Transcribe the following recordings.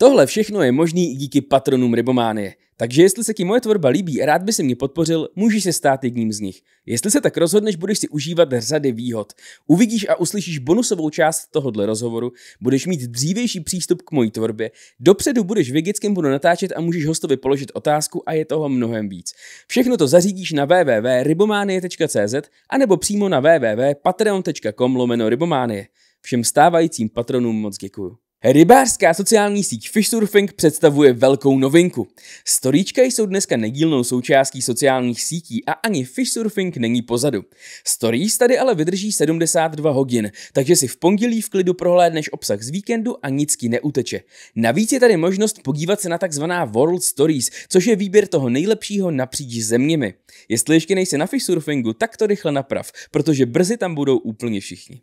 Tohle všechno je možný i díky patronům Rybománie. Takže jestli se ti moje tvorba líbí a rád by si mě podpořil, můžeš se stát jedním z nich. Jestli se tak rozhodneš, budeš si užívat řady výhod. Uvidíš a uslyšíš bonusovou část tohohle rozhovoru, budeš mít dřívější přístup k mojí tvorbě, dopředu budeš vědět, kým budu natáčet a můžeš hostovi položit otázku a je toho mnohem víc. Všechno to zařídíš na www.rybománie.cz nebo přímo na www.patreon.com lomeno rybománie. Všem stávajícím patronům moc děkuju. Rybářská sociální síť Fishsurfing představuje velkou novinku. Storíčka jsou dneska nedílnou součástí sociálních sítí a ani Fishsurfing není pozadu. Stories tady ale vydrží 72 hodin, takže si v pondělí v klidu prohlédneš obsah z víkendu a nic ti neuteče. Navíc je tady možnost podívat se na takzvaná World Stories, což je výběr toho nejlepšího napříč zeměmi. Jestli ještě nejsi na Fishsurfingu, tak to rychle naprav, protože brzy tam budou úplně všichni.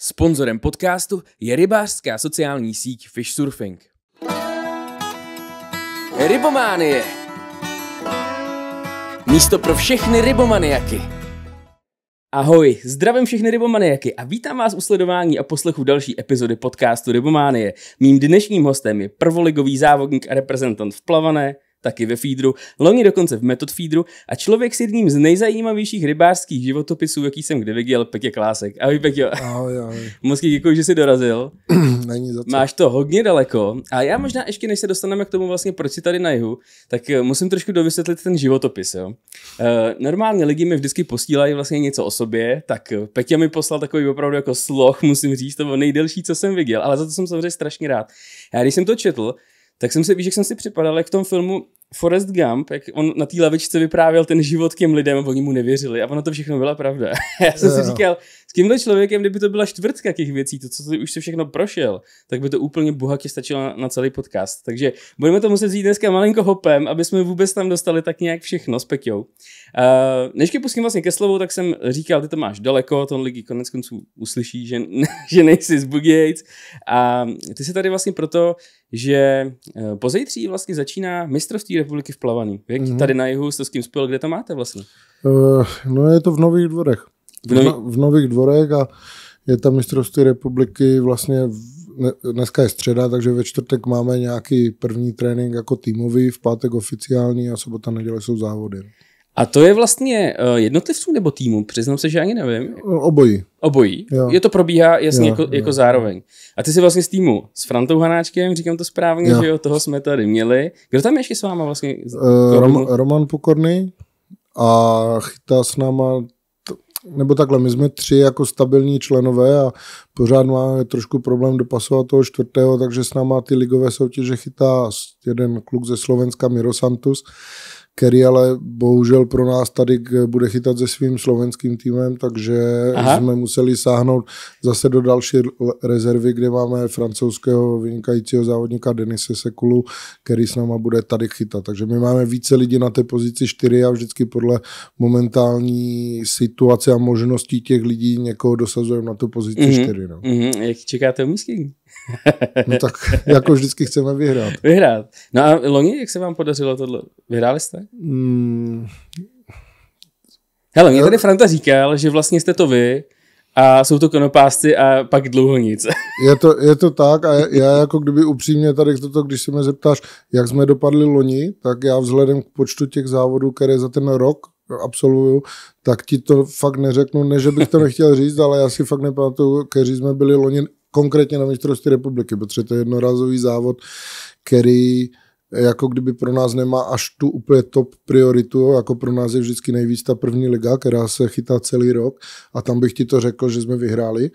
Sponzorem podcastu je rybářská sociální síť Fish Surfing. Rybománie. Místo pro všechny rybomaniaky. Ahoj, zdravím všechny rybomaniaky a vítám vás u sledování a poslechu další epizody podcastu Rybománie. Mým dnešním hostem je prvoligový závodník a reprezentant v plavané, taky ve feedru, loni dokonce v metod feedru a člověk s jedním z nejzajímavějších rybářských životopisů, jaký jsem kdy viděl, Pekě Klásek. Ahoj Pekě. Ahoj, ahoj. Moc děkuji, že jsi dorazil. Není za to. Máš to hodně daleko a já možná ještě, než se dostaneme k tomu vlastně, proč jsi tady na jihu, tak eh, musím trošku dovysvětlit ten životopis. Jo? Eh, normálně lidi mi vždycky posílají vlastně něco o sobě, tak eh, Pekě mi poslal takový opravdu jako sloh, musím říct, to bylo nejdelší, co jsem viděl, ale za to jsem samozřejmě strašně rád. Já když jsem to četl, tak jsem si, víš, jak jsem si připadal, jak v tom filmu Forrest Gump, jak on na té lavičce vyprávěl ten život těm lidem oni mu nevěřili a ono to všechno byla pravda. Já jsem si říkal, s tímhle člověkem, kdyby to byla čtvrtka těch věcí, to, co ty už se všechno prošel, tak by to úplně bohatě stačilo na, na celý podcast. Takže budeme to muset vzít dneska malinko hopem, aby jsme vůbec tam dostali tak nějak všechno s Peťou. Uh, než pustím vlastně ke slovu, tak jsem říkal, ty to máš daleko, to lidi konec konců uslyší, že, že nejsi z Bugates. A ty se tady vlastně proto že eh, pozejtří vlastně začíná mistrovství republiky v plavaní. Jak mm-hmm. tady na jihu jste s kým spojil, kde to máte vlastně? Uh, no je to v Nových dvorech. V, nový... No-, v Nových dvorech a je tam mistrovství republiky vlastně v dneska je středa, takže ve čtvrtek máme nějaký první trénink jako týmový, v pátek oficiální a sobota, neděle jsou závody. A to je vlastně eh, jednotlivců nebo týmu? Přiznám se, že ani nevím. Obojí. Obojí. Jo. Je to probíhá jasně jo, jako, jo. jako zároveň. A ty jsi vlastně z týmu s Frantou Hanáčkem, říkám to správně, jo. že jo, toho jsme tady měli. Kdo tam ještě s váma vlastně? Uh, Rom, Roman Pokorný a chytá s náma nebo takhle, my jsme tři jako stabilní členové a pořád máme trošku problém dopasovat toho čtvrtého, takže s náma ty ligové soutěže chytá jeden kluk ze Slovenska, Miro Santus. Uh, který ale bohužel pro nás tady bude chytat se svým slovenským týmem, takže Aha. jsme museli sáhnout zase do další rezervy, kde máme francouzského vynikajícího závodníka Denise Sekulu, který s náma bude tady chytat. Takže my máme více lidí na té pozici 4 a vždycky podle momentální situace a možností těch lidí někoho dosazujeme na tu pozici mm-hmm. No. Mm-hmm. Jak čekáte umístění? No tak jako vždycky chceme vyhrát. Vyhrát. No a loni, jak se vám podařilo tohle? Vyhráli jste? Hmm. Hele, mě tady no. Franta říkal, že vlastně jste to vy a jsou to konopásci a pak dlouho nic. Je to, je to tak a já jako kdyby upřímně tady toto, když se mě zeptáš, jak jsme dopadli loni, tak já vzhledem k počtu těch závodů, které za ten rok absolvuju, tak ti to fakt neřeknu, ne, že bych to nechtěl říct, ale já si fakt nepamatuju, kteří jsme byli loni konkrétně na mistrovství republiky, protože to je jednorázový závod, který eh, jako kdyby pro nás nemá až tu úplně top prioritu, jako pro nás je vždycky nejvíc ta první liga, která se chytá celý rok a tam bych ti to řekl, že jsme vyhráli e,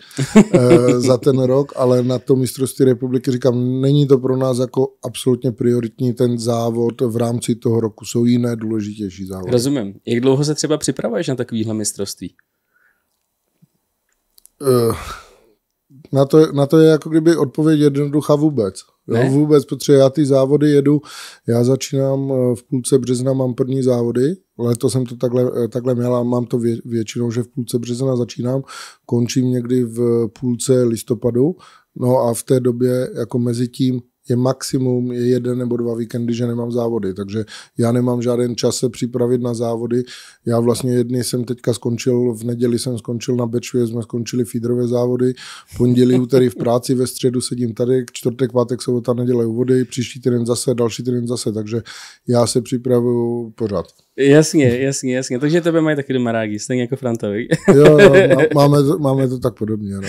za ten rok, ale na to mistrovství republiky říkám, není to pro nás jako absolutně prioritní ten závod v rámci toho roku, jsou jiné důležitější závody. Rozumím. Jak dlouho se třeba připravuješ na takovýhle mistrovství? Eh, na to, na to je jako kdyby odpověď jednoduchá vůbec. Ne? Jo, vůbec, protože já ty závody jedu, já začínám eh, v půlce března, mám první závody, leto jsem to takhle, eh, takhle měl a mám to vě, většinou, že v půlce března začínám, končím někdy v půlce listopadu, no a v té době jako mezi tím je maximum je jeden nebo dva víkendy, že nemám závody, takže já nemám žádný čas se připravit na závody. Já vlastně jedny jsem teďka skončil, v neděli jsem skončil na Bečvě, jsme skončili feederové závody, pondělí, úterý v práci, ve středu sedím tady, čtvrtek, pátek, sobota, neděle u vody, příští týden zase, další týden zase, takže já se připravuju pořád. Jasně, jasně, jasně. Takže tebe mají taky doma rádi, stejně jako Frantovi. jo, jo, máme to, máme to tak podobně. No,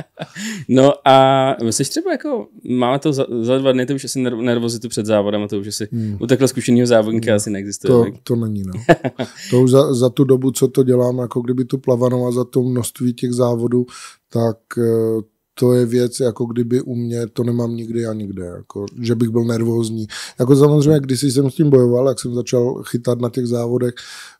no a myslíš třeba jako, máme to za, za dva dny, to už asi nervozitu před závodem a to už asi hmm. u takhle zkušeného závodníka hmm. asi neexistuje. To, to není, no. to už za, za tu dobu, co to dělám, jako kdyby tu plavanou a za to množství těch závodů, tak eh, to je věc, jako kdyby u mě, to nemám nikdy a nikde, jako, že bych byl nervózní. Jako samozřejmě, když jsem s tím bojoval, jak jsem začal chytat na těch závodech,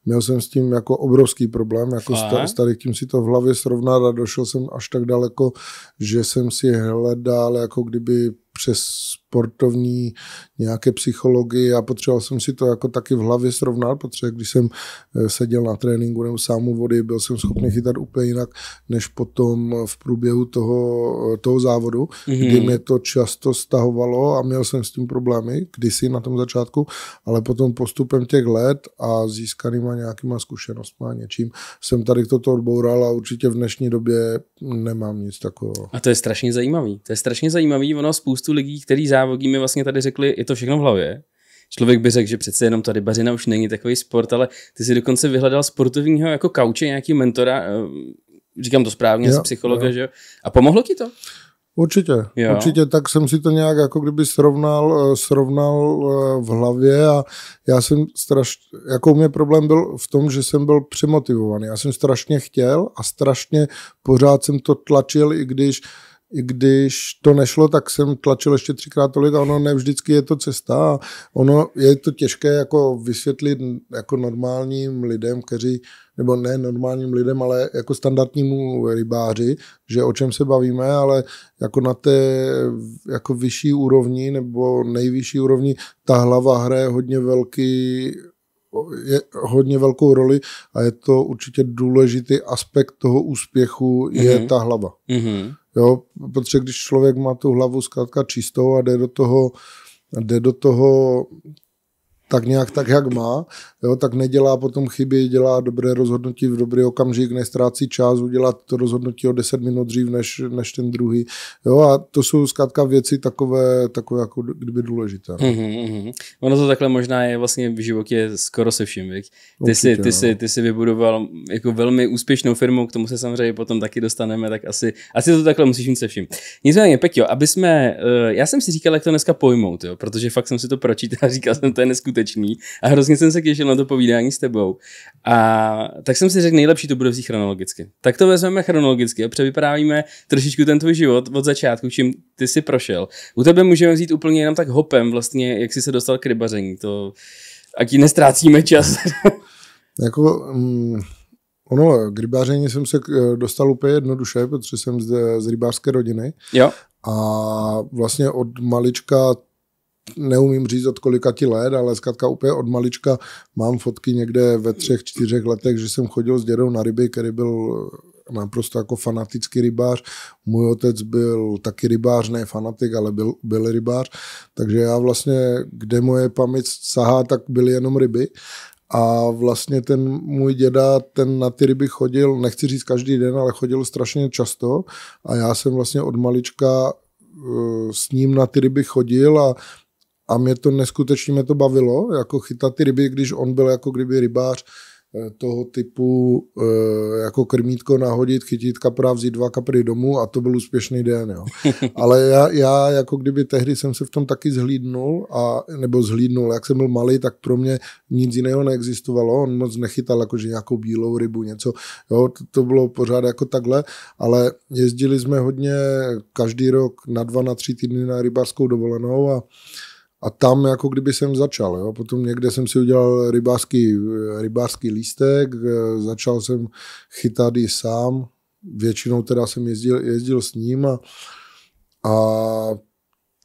měl jsem s tím jako obrovský problém, jako Aha. s tady tím si to v hlavě srovnat a došel jsem až tak daleko, že jsem si hledal jako kdyby přes sportovní nějaké psychologii a potřeboval jsem si to jako taky v hlavě srovnat, protože když jsem eh, seděl na tréninku nebo sám u vody, byl jsem schopný chytat úplně jinak, než potom v průběhu toho, eh, toho závodu, mm-hmm. kdy mě to často stahovalo a měl jsem s tím problémy, kdysi na tom začátku, ale potom postupem těch let a získanýma nějakýma zkušenostmi a něčím jsem tady toto odboural a určitě v dnešní době nemám nic takového. A to je strašně zajímavý. To je strašně zajímavý, ono spoustu spoustu lidí, kteří závodí, mi vlastně tady řekli, je to všechno v hlavě. Člověk by řekl, že přece jenom tady bařina už není takový sport, ale ty si dokonce vyhledal sportovního jako kauče, nějaký mentora, eh, říkám to správně, jo, z psychologa, jo. že jo? A pomohlo ti to? Určitě, jo. určitě, tak jsem si to nějak jako kdyby srovnal, eh, srovnal eh, v hlavě a já jsem strašně, jako mě problém byl v tom, že jsem byl přemotivovaný. Já jsem strašně chtěl a strašně pořád jsem to tlačil, i když uh, i když to nešlo, tak jsem tlačil ještě třikrát tolik a ono ne vždycky je to cesta. Ono je to těžké jako vysvětlit jako normálním lidem, kteří, nebo ne normálním lidem, ale jako standardnímu rybáři, že o čem se bavíme, ale jako na té jako vyšší úrovni nebo nejvyšší úrovni ta hlava hraje hodně velký je hodně velkou roli a je to určitě důležitý aspekt toho úspěchu, mm-hmm. je mhm. ta hlava. Mm-hmm. Jo, protože když člověk má tu hlavu zkrátka čistou a jde do toho, jde do toho tak nějak tak, jak má, jo, tak nedělá potom chyby, dělá dobré rozhodnutí v dobrý okamžik, nestrácí čas, udělat to rozhodnutí o 10 minut dřív než, než ten druhý. Jo, a to jsou zkrátka věci takové, takové jako kdyby důležité. Mm-hmm, Ono to takhle možná je vlastně v životě skoro se vším, viď? Ty, jsi, ty, jsi, no. ty jsi vybudoval jako velmi úspěšnou firmu, k tomu se samozřejmě potom taky dostaneme, tak asi, asi to takhle musíš mít se vším. Nicméně, Peťo, aby jsme, eh, já jsem si říkal, jak to dneska pojmout, jo, protože fakt jsem si to pročítal, říkal jsem, to je neskutečný a hrozně jsem se těšil na to povídání s tebou. A tak jsem si řekl, nejlepší to bude vzít chronologicky. Tak to vezmeme chronologicky a převyprávíme trošičku ten tvůj život od začátku, čím ty jsi prošel. U tebe můžeme vzít úplně jenom tak hopem vlastně, jak jsi se dostal k rybaření. To, a ti nestrácíme čas. jako, um, ono, k rybáření jsem se eh, dostal úplně jednoduše, protože jsem z, z rybářské rodiny. Jo. A vlastně od malička neumím říct od kolika ti let, ale zkrátka úplně od malička mám fotky někde ve třech, čtyřech letech, že jsem chodil s dědou na ryby, který byl eh, naprosto jako fanatický rybář. Můj otec byl taky rybář, ne fanatik, ale byl, byl rybář. Takže já vlastně, kde moje paměť sahá, tak byly jenom ryby. A vlastně ten můj děda, ten na ty ryby chodil, nechci říct každý den, ale chodil strašně často. A já jsem vlastně od malička eh, s ním na ty ryby chodil a a mě to neskutečně mě to bavilo, jako chytat ty ryby, když on byl jako kdyby rybář eh, toho typu eh, jako krmítko nahodit, chytit kapra, vzít dva kapry domů a to byl úspěšný den. Jo. Ale já, já jako kdyby tehdy jsem se v tom taky zhlídnul, a, nebo zhlídnul, jak jsem byl malý, tak pro mě nic jiného neexistovalo, on moc nechytal jakože nějakou bílou rybu, něco, jo, to, to bylo pořád jako takhle, ale jezdili jsme hodně každý rok na dva, na tři týdny na rybářskou dovolenou a a tam jako kdyby jsem začal. Jo. Potom někde jsem si udělal rybářský, rybářský lístek, eh, začal jsem chytat i sám, většinou teda jsem jezdil, jezdil s ním a, a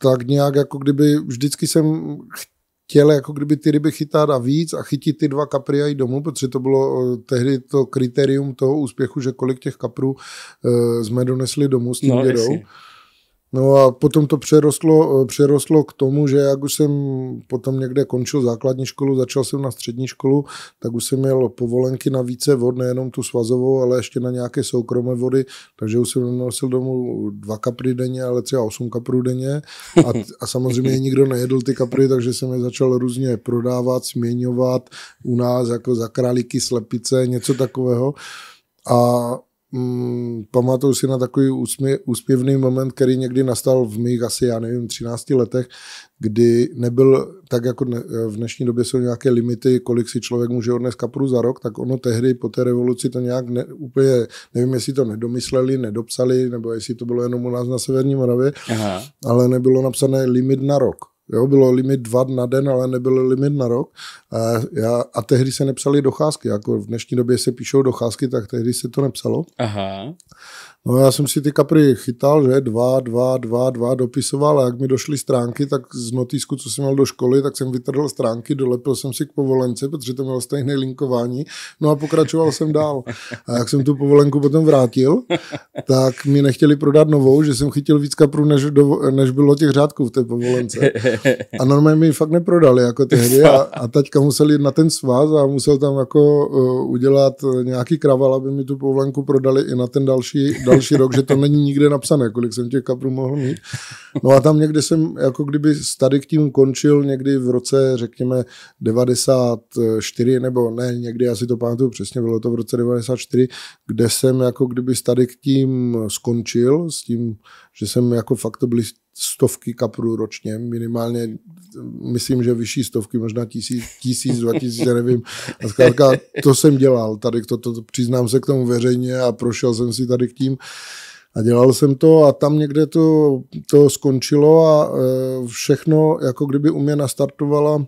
tak nějak jako kdyby vždycky jsem chtěl jako kdyby ty ryby chytat a víc a chytit ty dva kapry a jít domů, protože to bylo eh, tehdy to kritérium toho úspěchu, že kolik těch kaprů uh, jsme donesli domů s tím no, dědou. Jestli. No a potom to přerostlo, přerostlo k tomu, že jak už jsem potom někde končil základní školu, začal jsem na střední školu, tak už jsem měl povolenky na více vod, nejenom tu svazovou, ale ještě na nějaké soukromé vody, takže už jsem nosil domů dva kapry denně, ale třeba osm kaprů denně a, a samozřejmě nikdo nejedl ty kapry, takže jsem je začal různě prodávat, směňovat u nás jako za králíky, slepice, něco takového. A mm, pamatuju si na takový úspěvný moment, který někdy nastal v mých asi, já nevím, 13 letech, kdy nebyl tak, jako v dnešní době jsou nějaké limity, kolik si člověk může odnést kapru za rok, tak ono tehdy po té revoluci to nějak ne, úplně, nevím, jestli to nedomysleli, nedopsali, nebo jestli to bylo jenom u nás na Severní Moravě, Aha. ale nebylo napsané limit na rok. Jo, bylo limit dva na den, ale nebyl limit na rok. A, já, a tehdy se nepsali docházky. Jako v dnešní době se píšou docházky, tak tehdy se to nepsalo. Aha. No já jsem si ty kapry chytal, že dva, dva, dva, dva, dopisoval a jak mi došly stránky, tak z notýsku, co jsem měl do školy, tak jsem vytrhl stránky, dolepil jsem si k povolence, protože to mělo stejné linkování, no a pokračoval jsem dál. A jak jsem tu povolenku potom vrátil, tak mi nechtěli prodat novou, že jsem chytil víc kaprů, než, do, než bylo těch řádků v té povolence. A normálně mi fakt neprodali jako tehdy a, a taťka musel jít na ten svaz a musel tam jako uh, udělat nějaký kraval, aby mi tu povolenku prodali i na ten další, další další rok, že to není nikde napsané, kolik jsem těch kaprů mohl mít. No a tam někde jsem, jako kdyby tady k tím končil někdy v roce, řekněme, 94, nebo ne, někdy, asi to pamatuju přesně, bylo to v roce 94, kde jsem jako kdyby tady k tím skončil, s tím, že jsem jako fakt to byly stovky kaprů ročně, minimálně, myslím, že vyšší stovky, možná tisíc, tisíc, dva tisíce, nevím. A zkrátka to jsem dělal, tady to, to, to, přiznám se k tomu veřejně a prošel jsem si tady k tím. A dělal jsem to a tam někde to, to skončilo a e, všechno, jako kdyby u mě nastartovala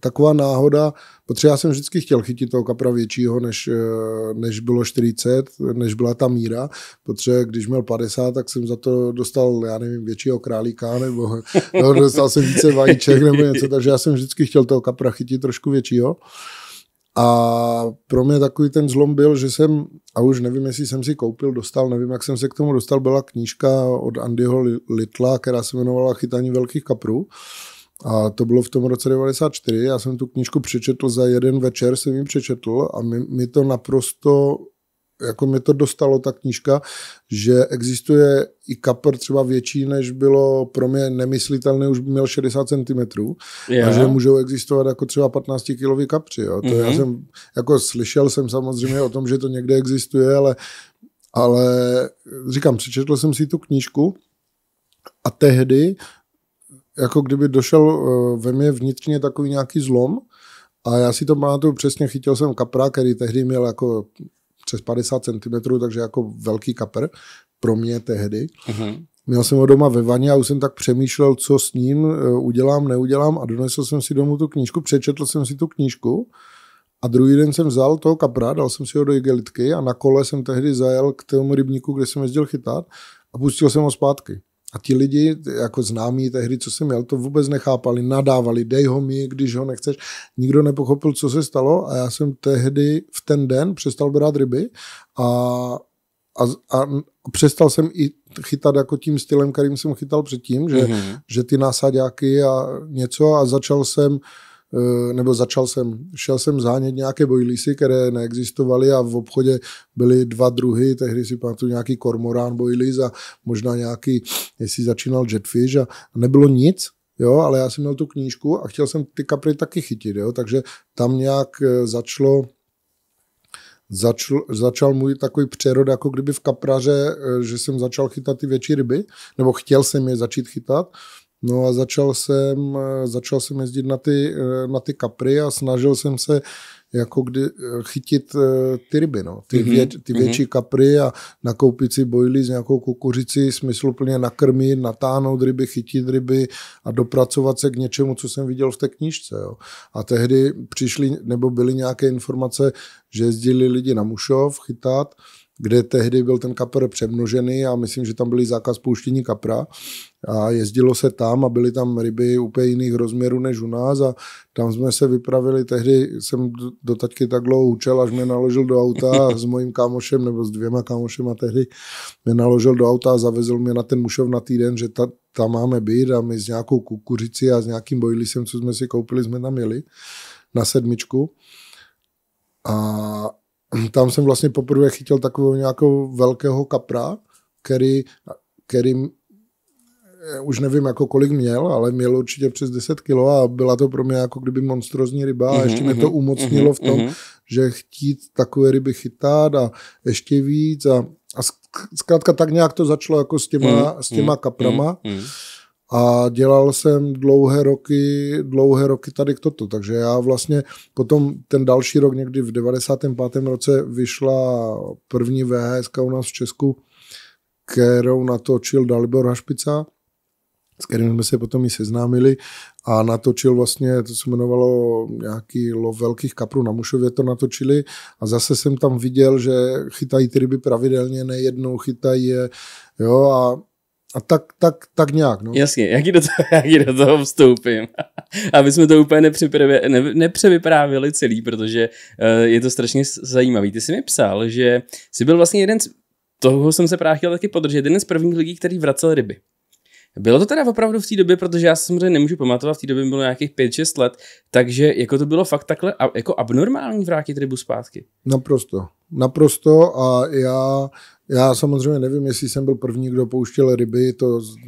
taková náhoda, protože já jsem vždycky chtěl chytit toho kapra většího, než, eh, než bylo 40, než byla ta míra, protože když měl 50, tak jsem za to dostal, já nevím, většího králíka, nebo no, dostal jsem více vajíček nebo něco, takže já jsem vždycky chtěl toho kapra chytit trošku většího. A pro mě takový ten zlom byl, že jsem, a už nevím, jestli jsem si koupil, dostal, nevím, jak jsem se k tomu dostal, byla knížka od Andyho Litla, která se jmenovala Chytání velkých kaprů. A to bylo v tom roce 94. Já jsem tu knížku přečetl za jeden večer, jsem ji přečetl a mi, mi to naprosto jako mi to dostalo ta knížka, že existuje i kapr třeba větší, než bylo pro mě nemyslitelné, už měl 60 cm yeah. a že můžou existovat jako třeba 15 kg kapři. Jo. To mm-hmm. já mhm. jsem, jako slyšel jsem samozřejmě o tom, že to někde existuje, ale, ale říkám, přečetl jsem si tu knížku a tehdy jako kdyby došel eh, ve mně vnitřně takový nějaký zlom a já si to pamatuju přesně, chytil jsem kapra, který tehdy měl jako přes 50 cm, takže jako velký kapr pro mě tehdy. Uh-huh. Měl jsem ho doma ve vaně a už jsem tak přemýšlel, co s ním eh, udělám, neudělám a donesl jsem si domů tu knížku, přečetl jsem si tu knížku a druhý den jsem vzal toho kapra, dal jsem si ho do igelitky a na kole jsem tehdy zajel k tomu rybníku, kde jsem jezdil chytat a pustil jsem ho zpátky. A ti lidi, jako známí tehdy, co jsem měl, to vůbec nechápali, nadávali, dej ho mi, když ho nechceš. Nikdo nepochopil, co se stalo a já jsem tehdy v ten den přestal brát ryby a, a, a přestal jsem i chytat jako tím stylem, kterým jsem chytal předtím, že, mm-hmm. že ty násaďáky a něco a začal jsem uh, Eh, nebo začal jsem, šel jsem zhánět nějaké bojlisy, které neexistovaly a v obchodě byly dva druhy, tehdy si pamatuju nějaký kormorán bojlis a možná nějaký, jestli začínal jetfish a nebylo nic, jo, ale já jsem měl tu knížku a chtěl jsem ty kapry taky chytit, jo, takže tam nějak eh, začalo začal, začal můj takový přerod, jako kdyby v kapraře, eh, že jsem začal chytat ty větší ryby, nebo chtěl jsem je začít chytat. No a začal jsem, eh, začal jsem jezdit na ty, eh, na ty kapry a snažil jsem se jako kdy eh, chytit ty ryby, no. ty, mm-hmm. vě, ty mhm. větší mm-hmm. kapry a nakoupit si bojili s nějakou kukuřici, smysluplně nakrmit, natáhnout ryby, chytit ryby a dopracovat se k něčemu, co jsem viděl v té knížce. Jo. A tehdy přišly nebo byly nějaké informace, že jezdili lidi na Mušov chytat, kde tehdy byl ten kapr přemnožený a myslím, že tam byl zákaz pouštění kapra a jezdilo se tam a byly tam ryby úplně jiných rozměrů než u nás a tam jsme se vypravili, tehdy jsem do taťky tak dlouho učel, až mě naložil do auta s mojím kámošem nebo s dvěma a tehdy mě naložil do auta a zavezl mě na ten mušov na týden, že ta, tam máme být a my s nějakou kukuřici a s nějakým bojlisem, co jsme si koupili, jsme tam jeli na sedmičku. A tam jsem vlastně poprvé chytil takového nějakého velkého kapra, který, který eh, už nevím, jako kolik měl, ale měl určitě přes 10 kilo a byla to pro mě jako kdyby monstrozní ryba a mhm, ještě mě to mhm, umocnilo mhm, v tom, že chtít takové ryby chytat a ještě víc a, a zkrátka tak nějak to začalo jako s těma, s těma kaprama. Mm-hmm a dělal jsem dlouhé roky, dlouhé roky tady k toto. Takže já vlastně potom ten další rok někdy v 95. roce vyšla první VHS u nás v Česku, kterou natočil Dalibor Hašpica, s kterým jsme se potom i seznámili a natočil vlastně, to se jmenovalo nějaký lov velkých kaprů na Mušově to natočili a zase jsem tam viděl, že chytají ty ryby pravidelně, nejednou chytají je, jo a a tak, tak, tak nějak. No. Jasně, jaký do, toho, jaký do toho vstoupím. Aby jsme to úplně ne, nepřevyprávili celý, protože uh, je to strašně zajímavý. Ty jsi mi psal, že jsi byl vlastně jeden z, toho jsem se právě chtěl taky podržet, jeden z prvních lidí, který vracel ryby. Bylo to teda opravdu v té době, protože já samozřejmě nemůžu pamatovat, v té době bylo nějakých 5-6 let, takže jako to bylo fakt takhle jako abnormální vrátit rybu zpátky. Naprosto, naprosto a já, já samozřejmě nevím, jestli jsem byl první, kdo pouštěl ryby, to, jsem,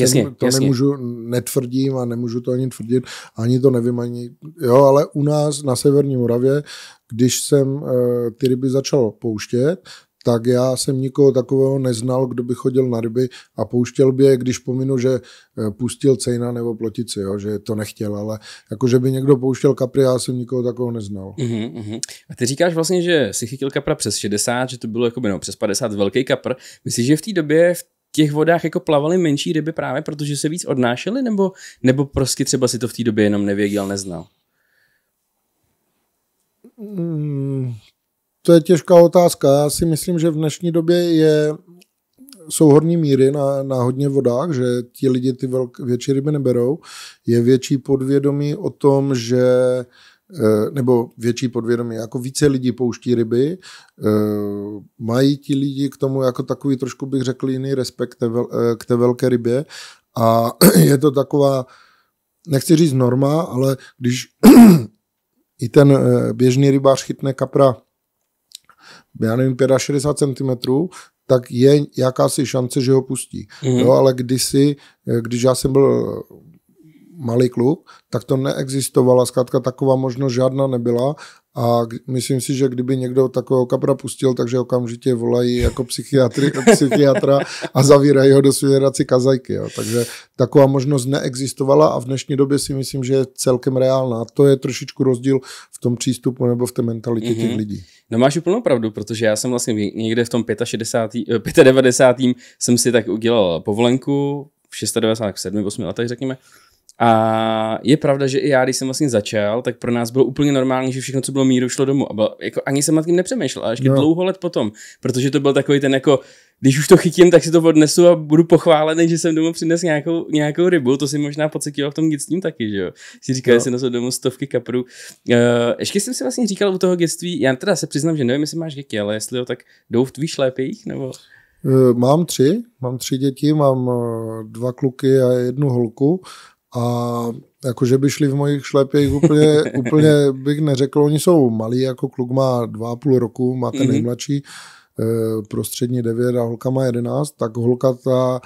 jasně, to jasně. nemůžu, netvrdím a nemůžu to ani tvrdit, ani to nevím, ani, jo, ale u nás na Severní Moravě, když jsem uh, ty ryby začal pouštět, tak já jsem nikoho takového neznal, kdo by chodil na ryby a pouštěl by je, když pominu, že eh, pustil cejna nebo plotici, jo, že to nechtěl, ale jako, že by někdo pouštěl kapry, já jsem nikoho takového neznal. Uh-huh, uh-huh. A ty říkáš vlastně, že si chytil kapra přes 60, že to bylo jako no, přes 50 velký kapr. Myslíš, že v té době v těch vodách jako plavaly menší ryby právě protože se víc odnášely, nebo, nebo prostě třeba si to v té době jenom nevěděl, neznal? Mm, to je těžká otázka. Já si myslím, že v dnešní době je, jsou horní míry na, na hodně vodách, že ti lidi ty velk, větší ryby neberou. Je větší podvědomí o tom, že eh, nebo větší podvědomí, jako více lidí pouští ryby, eh, mají ti lidi k tomu jako takový trošku bych řekl jiný respekt k té eh, velké rybě a je to taková, nechci říct norma, ale když i ten běžný rybář chytne kapra já nevím, 65 cm, tak je jakási šance, že ho pustí. Mm. Jo, ale kdysi, eh, když já jsem byl malý klub, tak to neexistovala, zkrátka taková možnost žádná nebyla a myslím si, že kdyby někdo takového kapra pustil, takže okamžitě volají jako psychiatry, psychiatra a zavírají ho do svěrací kazajky. Jo. Takže taková možnost neexistovala a v dnešní době si myslím, že je celkem reálná. To je trošičku rozdíl v tom přístupu nebo v té mentalitě mm-hmm. těch mhm. lidí. No máš úplnou pravdu, protože já jsem vlastně někde v tom 65, 95. Eh, jsem si tak udělal povolenku, v 96, 7, 8 letech řekněme, a je pravda, že i já, když jsem vlastně začal, tak pro nás bylo úplně normální, že všechno, co bylo míru, šlo domů. A bylo, jako, ani jsem nad tím nepřemýšlel, až no. dlouho let potom, protože to byl takový ten jako, když už to chytím, tak si to odnesu a budu pochválený, že jsem domů přinesl nějakou, nějakou rybu. To si možná pocitil v tom dětství taky, že jo? Si říkal, no. že jsem nesl domů stovky kaprů. Uh, ještě jsem si vlastně říkal u toho dětství, já teda se přiznám, že nevím, jestli máš děti, ale jestli jo, tak jdou v tvých šlépejích, nebo... Eh, mám tři, mám tři děti, mám eh, dva kluky a jednu holku a jakože by šli v mojich šlepěch úplně, úplně bych neřekl, oni jsou malí, jako kluk má dva a půl roku, má ten mhm. nejmladší, eh, prostřední devět a holka má jedenáct, tak holka ta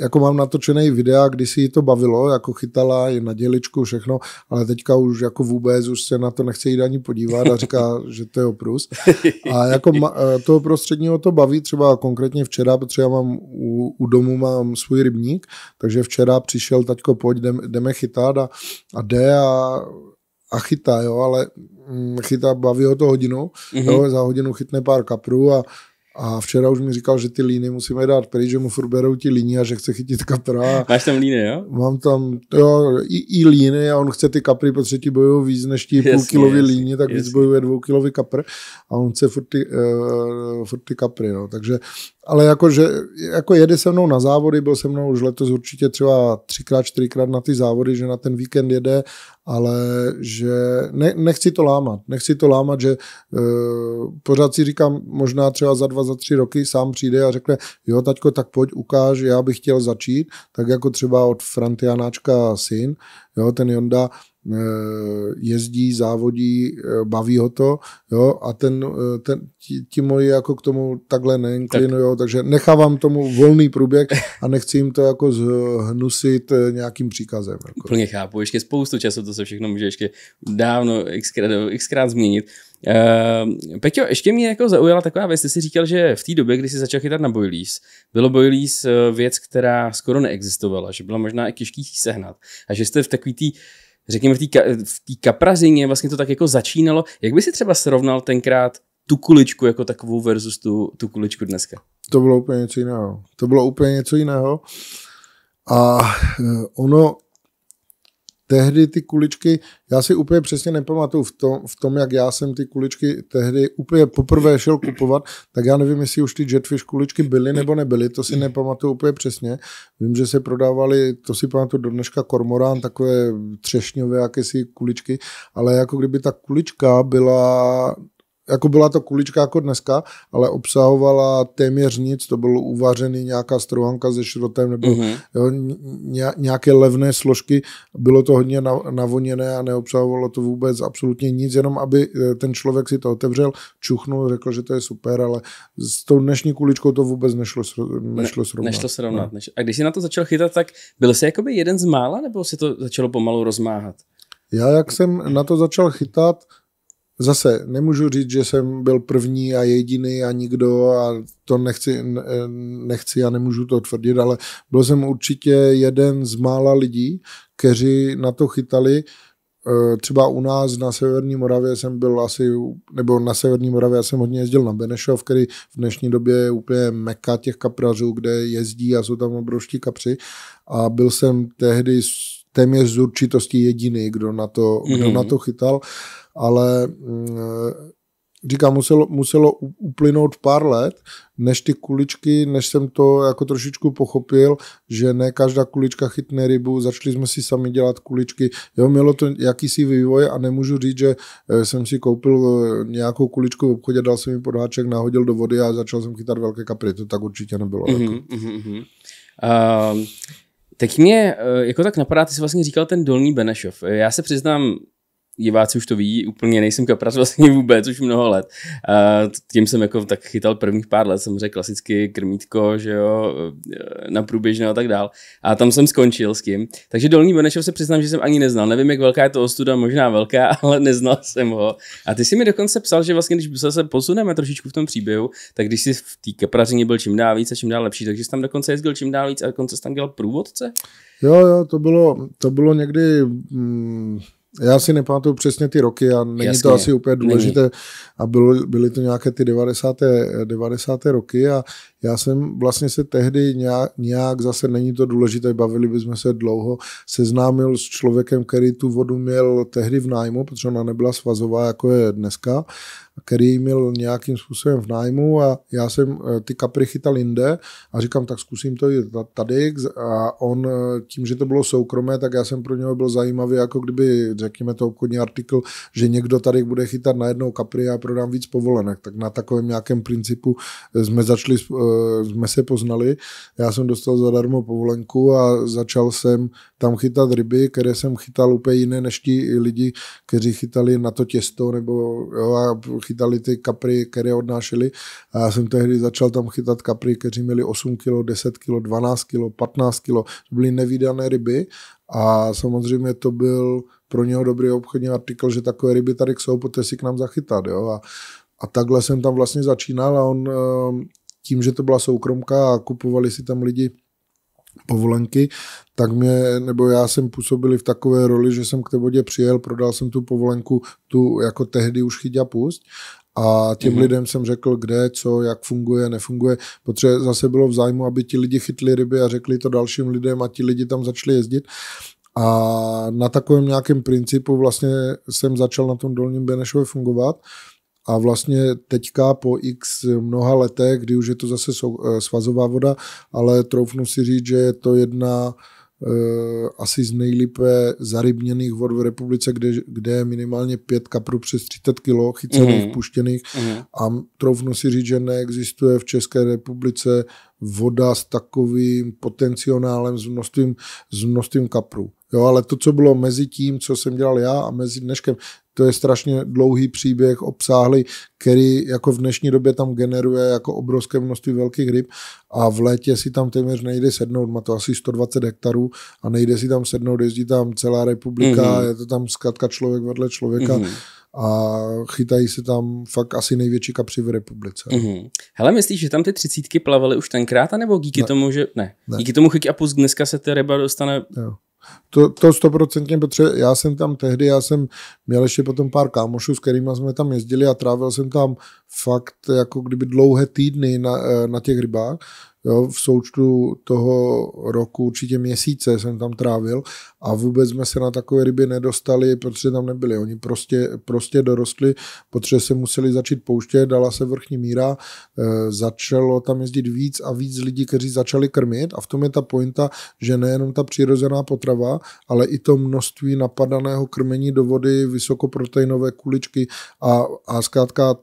jako mám natočený videa, kdy si jí to bavilo, jako chytala je na děličku, všechno, ale teďka už jako vůbec, už se na to nechce jít ani podívat a říká, že to je oprus. A jako e, toho prostředního to baví, třeba konkrétně včera, protože já mám u, u domu mám svůj rybník, takže včera přišel, taťko, pojď, jdem, jdeme chytat a, a jde a a chytá, jo, ale mm, chytá, baví ho to hodinu, mm-hmm. jo, za hodinu chytne pár kaprů a a včera už mi říkal, že ty líny musíme dát pryč, že mu furt berou ti líny a že chce chytit kapra. Máš tam líny, jo? Mám tam jo, i, i líny a on chce ty kapry, protože ti bojují víc než ti půlkilový líny, tak jasný. víc bojuje dvoukilový kapr a on chce furt ty, uh, furt ty kapry. No. Takže ale jako, že, jako jede se mnou na závody, byl se mnou už letos určitě třeba třikrát, čtyřikrát na ty závody, že na ten víkend jede, ale že ne, nechci to lámat, nechci to lámat, že uh, pořád si říkám, možná třeba za dva, za tři roky sám přijde a řekne, jo taťko, tak pojď ukáž, já bych chtěl začít, tak jako třeba od Frantianáčka syn, Jo, ten Jonda eh, jezdí, závodí, eh, baví ho to, jo, a ten, eh, ten, ti, ti moji jako k tomu takhle neinklinují, tak. takže nechávám tomu volný průběh a nechci jim to jako zhnusit nějakým příkazem. Jako. Plně chápu, ještě spoustu času to se všechno může ještě dávno xkrát, xkrát změnit. Uh, Peťo, ještě mě jako zaujala taková věc, ty jsi říkal, že v té době, kdy jsi začal chytat na boilies, bylo boilies eh, věc, která skoro neexistovala, že byla možná i těžký sehnat a že jste v takový té řekněme, v té ka, kaprazině vlastně to tak jako začínalo. Jak by si třeba srovnal tenkrát tu kuličku jako takovou versus tu, tu kuličku dneska? To bylo úplně něco jiného. To bylo úplně něco jiného. A eh, ono, tehdy ty kuličky, já si úplně přesně nepamatuju v tom, v tom, jak já jsem ty kuličky tehdy úplně poprvé šel kupovat, tak já nevím, jestli už ty Jetfish kuličky byly nebo nebyly, to si nepamatuju úplně přesně. Vím, že se prodávali. to si pamatuju do dneška kormorán, takové třešňové jakési kuličky, ale jako kdyby ta kulička byla jako byla to kulička jako dneska, ale obsahovala téměř nic, to bylo uvařený nějaká strohanka se šrotem nebo mm-hmm. jo, nějaké levné složky, bylo to hodně navoněné a neobsahovalo to vůbec absolutně nic, jenom aby eh, ten člověk si to otevřel, čuchnul, řekl, že to je super, ale s tou dnešní kuličkou to vůbec nešlo, nešlo srovnat. Ne, nešlo srovnat. No. Ne. A když jsi na to začal chytat, tak byl jsi jakoby jeden z mála, nebo se to začalo pomalu rozmáhat? Já, jak jsem na to začal chytat, zase nemůžu říct, že jsem byl první a jediný a nikdo a to nechci, nechci a nemůžu to tvrdit, ale byl jsem určitě jeden z mála lidí, kteří na to chytali. E, třeba u nás na Severní Moravě jsem byl asi, nebo na Severní Moravě já jsem hodně jezdil na Benešov, který v dnešní době je úplně meka těch kaprařů, kde jezdí a jsou tam obrovští kapři. A byl jsem tehdy téměř z určitostí jediný, kdo na to, kdo mm-hmm. na to chytal. Uh, ale mm, eh, říkám, muselo, muselo uplynout pár let, než ty kuličky, než jsem to jako trošičku pochopil, že ne každá kulička chytne rybu, začali jsme si sami dělat kuličky, jo, mělo to jakýsi vývoj a nemůžu říct, že eh, jsem si koupil eh, nějakou kuličku v obchodě, dal jsem pod podháček, nahodil do vody a začal jsem chytat velké kapry, to tak určitě nebylo. Mm-hmm, jako. mm-hmm. Teď mě jako tak napadá, ty jsi vlastně říkal ten dolní Benešov. Já se přiznám, diváci už to ví, úplně nejsem kaprař vlastně vůbec, už mnoho let. A tím jsem jako tak chytal prvních pár let, jsem řekl klasicky krmítko, že jo, na průběžné a tak dál. A tam jsem skončil s tím. Takže Dolní Benešov se přiznám, že jsem ani neznal. Nevím, jak velká je to ostuda, možná velká, ale neznal jsem ho. A ty si mi dokonce psal, že vlastně, když se posuneme trošičku v tom příběhu, tak když jsi v té kaprařině byl čím dál víc a čím dál lepší, takže jsi tam dokonce jezdil čím dál víc a dokonce jsi tam dělal průvodce? Jo, jo, to bylo, to bylo někdy, mm, já si nepamatuju přesně ty roky a není Jasně, to asi úplně důležité. Není. A bylo, byly to nějaké ty 90. 90. roky a já jsem vlastně se tehdy nějak, nějak, zase není to důležité, bavili bychom se dlouho, seznámil s člověkem, který tu vodu měl tehdy v nájmu, protože ona nebyla svazová, jako je dneska který měl nějakým způsobem v nájmu a já jsem eh, ty kapry chytal jinde a říkám, tak zkusím to jít tady a on eh, tím, že to bylo soukromé, tak já jsem pro něho byl zajímavý, jako kdyby, řekněme to obchodní artikl, že někdo tady bude chytat na jednou kapry a prodám víc povolenek. Tak na takovém nějakém principu eh, jsme začali, jsme se poznali, já jsem dostal zadarmo povolenku a začal jsem tam chytat ryby, které jsem chytal úplně jiné než ti lidi, kteří chytali na to těsto nebo jo, a chytali ty kapry, které odnášeli. A já jsem tehdy začal tam chytat kapry, kteří měli 8 kg, 10 kg, 12 kg, 15 kg. To byly nevýdané ryby a samozřejmě to byl pro něho dobrý obchodní artikl, že takové ryby tady jsou, poté si k nám zachytat. Jo? A, a takhle jsem tam vlastně začínal a on ehm, tím, že to byla soukromka a kupovali si tam lidi povolenky, tak mě, nebo já jsem působili v takové roli, že jsem k té vodě přijel, prodal jsem tu povolenku, tu jako tehdy už chyť a pust a těm mm-hmm. lidem jsem řekl, kde, co, jak funguje, nefunguje, protože zase bylo v zájmu, aby ti lidi chytli ryby a řekli to dalším lidem a ti lidi tam začali jezdit. A na takovém nějakém principu vlastně jsem začal na tom Dolním Benešově fungovat a vlastně teďka po x mnoha letech, kdy už je to zase eh, svazová voda, ale troufnu si říct, že je to jedna eh, asi z nejlípe zarybněných vod v republice, kde, kde je minimálně pět kaprů přes 30 kg chycených, mm-hmm. puštěných mm-hmm. a troufnu si říct, že neexistuje v České republice voda s takovým potenciálem, s množstvím, s množstvím kaprů. Jo, ale to, co bylo mezi tím, co jsem dělal já a mezi dneškem, to je strašně dlouhý příběh, obsáhlý, který jako v dnešní době tam generuje jako obrovské množství velkých ryb a v létě si tam téměř nejde sednout, má to asi 120 hektarů a nejde si tam sednout, jezdí tam celá republika, mm-hmm. je to tam zkrátka člověk vedle člověka. Mm-hmm a chytají se tam fakt asi největší kapři v republice. Mm-hmm. Hele, myslíš, že tam ty třicítky plavaly už tenkrát, anebo díky ne. tomu, že... Ne. ne. Díky tomu chyky a pust dneska se ta ryba dostane jo. To, to stoprocentně, protože já jsem tam tehdy, já jsem měl ještě potom pár kámošů, s kterými jsme tam jezdili a trávil jsem tam fakt jako kdyby dlouhé týdny na, eh, na těch rybách Jo, v součtu toho roku určitě měsíce jsem tam trávil a vůbec jsme se na takové ryby nedostali, protože tam nebyli. Oni prostě, prostě dorostli, protože se museli začít pouštět, dala se vrchní míra, e, začalo tam jezdit víc a víc lidí, kteří začali krmit a v tom je ta pointa, že nejenom ta přirozená potrava, ale i to množství napadaného krmení do vody, vysokoproteinové kuličky a, a zkrátka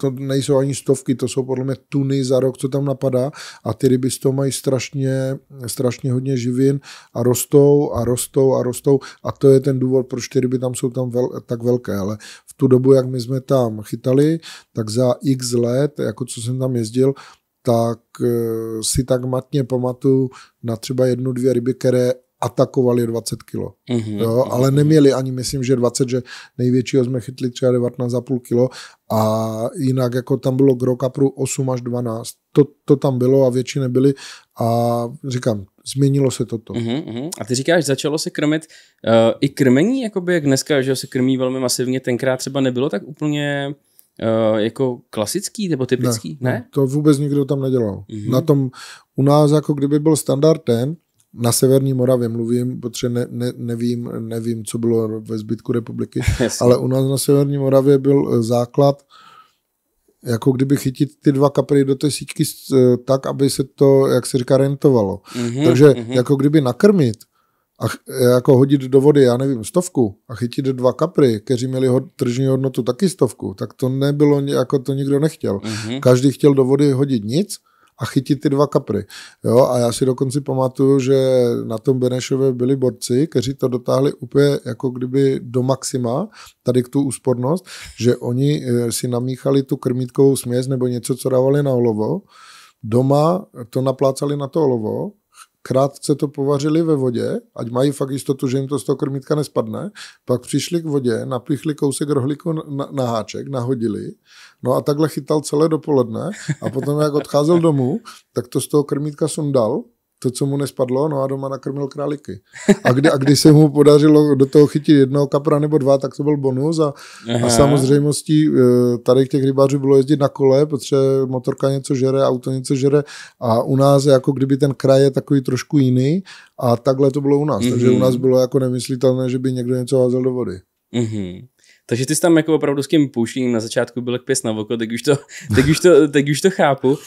to nejsou ani stovky, to jsou podle mě tuny za rok, co tam napadá a ty ryby z toho mají strašně, strašně hodně živin a rostou a rostou a rostou a to je ten důvod, proč ty ryby tam jsou tam vel, tak velké, ale v tu dobu, jak my jsme tam chytali, tak za x let, jako co jsem tam jezdil, tak eh, si tak matně pamatuju na třeba jednu, dvě ryby, které atakovali 20 kilo. Mm-hmm. Jo, ale mhm. neměli ani, myslím, že 20, že největšího jsme chytli třeba 19 za půl kilo a jinak jako tam bylo gro kapru 8 až 12. To, to tam bylo a většině byly. a říkám, změnilo se toto. Mm-hmm. A ty říkáš, začalo se krmit uh, i krmení, jakoby jak dneska, že se krmí velmi masivně, tenkrát třeba nebylo tak úplně Uh, jako klasický nebo typický? Ne, ne? To vůbec nikdo tam nedělal. Mm-hmm. Na tom u nás, jako kdyby byl standard ten, na Severní Moravě mluvím, protože ne, ne, nevím, nevím, co bylo ve zbytku republiky, ale u nás na Severní Moravě byl eh, základ, jako kdyby chytit ty dva kapry do té síťky eh, tak, aby se to, jak se říká, rentovalo. Mm-hmm, Takže mm-hmm. jako kdyby nakrmit a ch, eh, jako hodit do vody, já nevím, stovku a chytit dva kapry, kteří měli hod, tržní hodnotu taky stovku, tak to nebylo, jako to nikdo nechtěl. Mm-hmm. Každý chtěl do vody hodit nic, a chytit ty dva kapry. Jo? A já si dokonce pamatuju, že na tom Benešově byli borci, kteří to dotáhli úplně jako kdyby do maxima, tady k tu úspornost, že oni eh, si namíchali tu krmítkovou směs nebo něco, co dávali na olovo, doma to naplácali na to olovo, krátce to povařili ve vodě, ať mají fakt jistotu, že jim to z toho krmítka nespadne, pak přišli k vodě, napichli kousek rohlíku na, na háček, nahodili No a takhle chytal celé dopoledne a potom, jak odcházel domů, tak to z toho krmítka sundal, to, co mu nespadlo, no a doma nakrmil králiky. A, kdy, a když se mu podařilo do toho chytit jednoho kapra nebo dva, tak to byl bonus a, a samozřejmostí eh, tady těch rybářů bylo jezdit na kole, protože motorka něco žere, auto něco žere a u nás jako kdyby ten kraj je takový trošku jiný a takhle to bylo u nás. Mm-hmm. Takže u mhm. nás bylo jako nemyslitelné, že by někdo něco házel do vody. Mm-hmm. Takže ty jsi tam jako opravdu s tím pouštěním na začátku byl pěs na oko, tak už to, tak už to, tak už to chápu. Uh,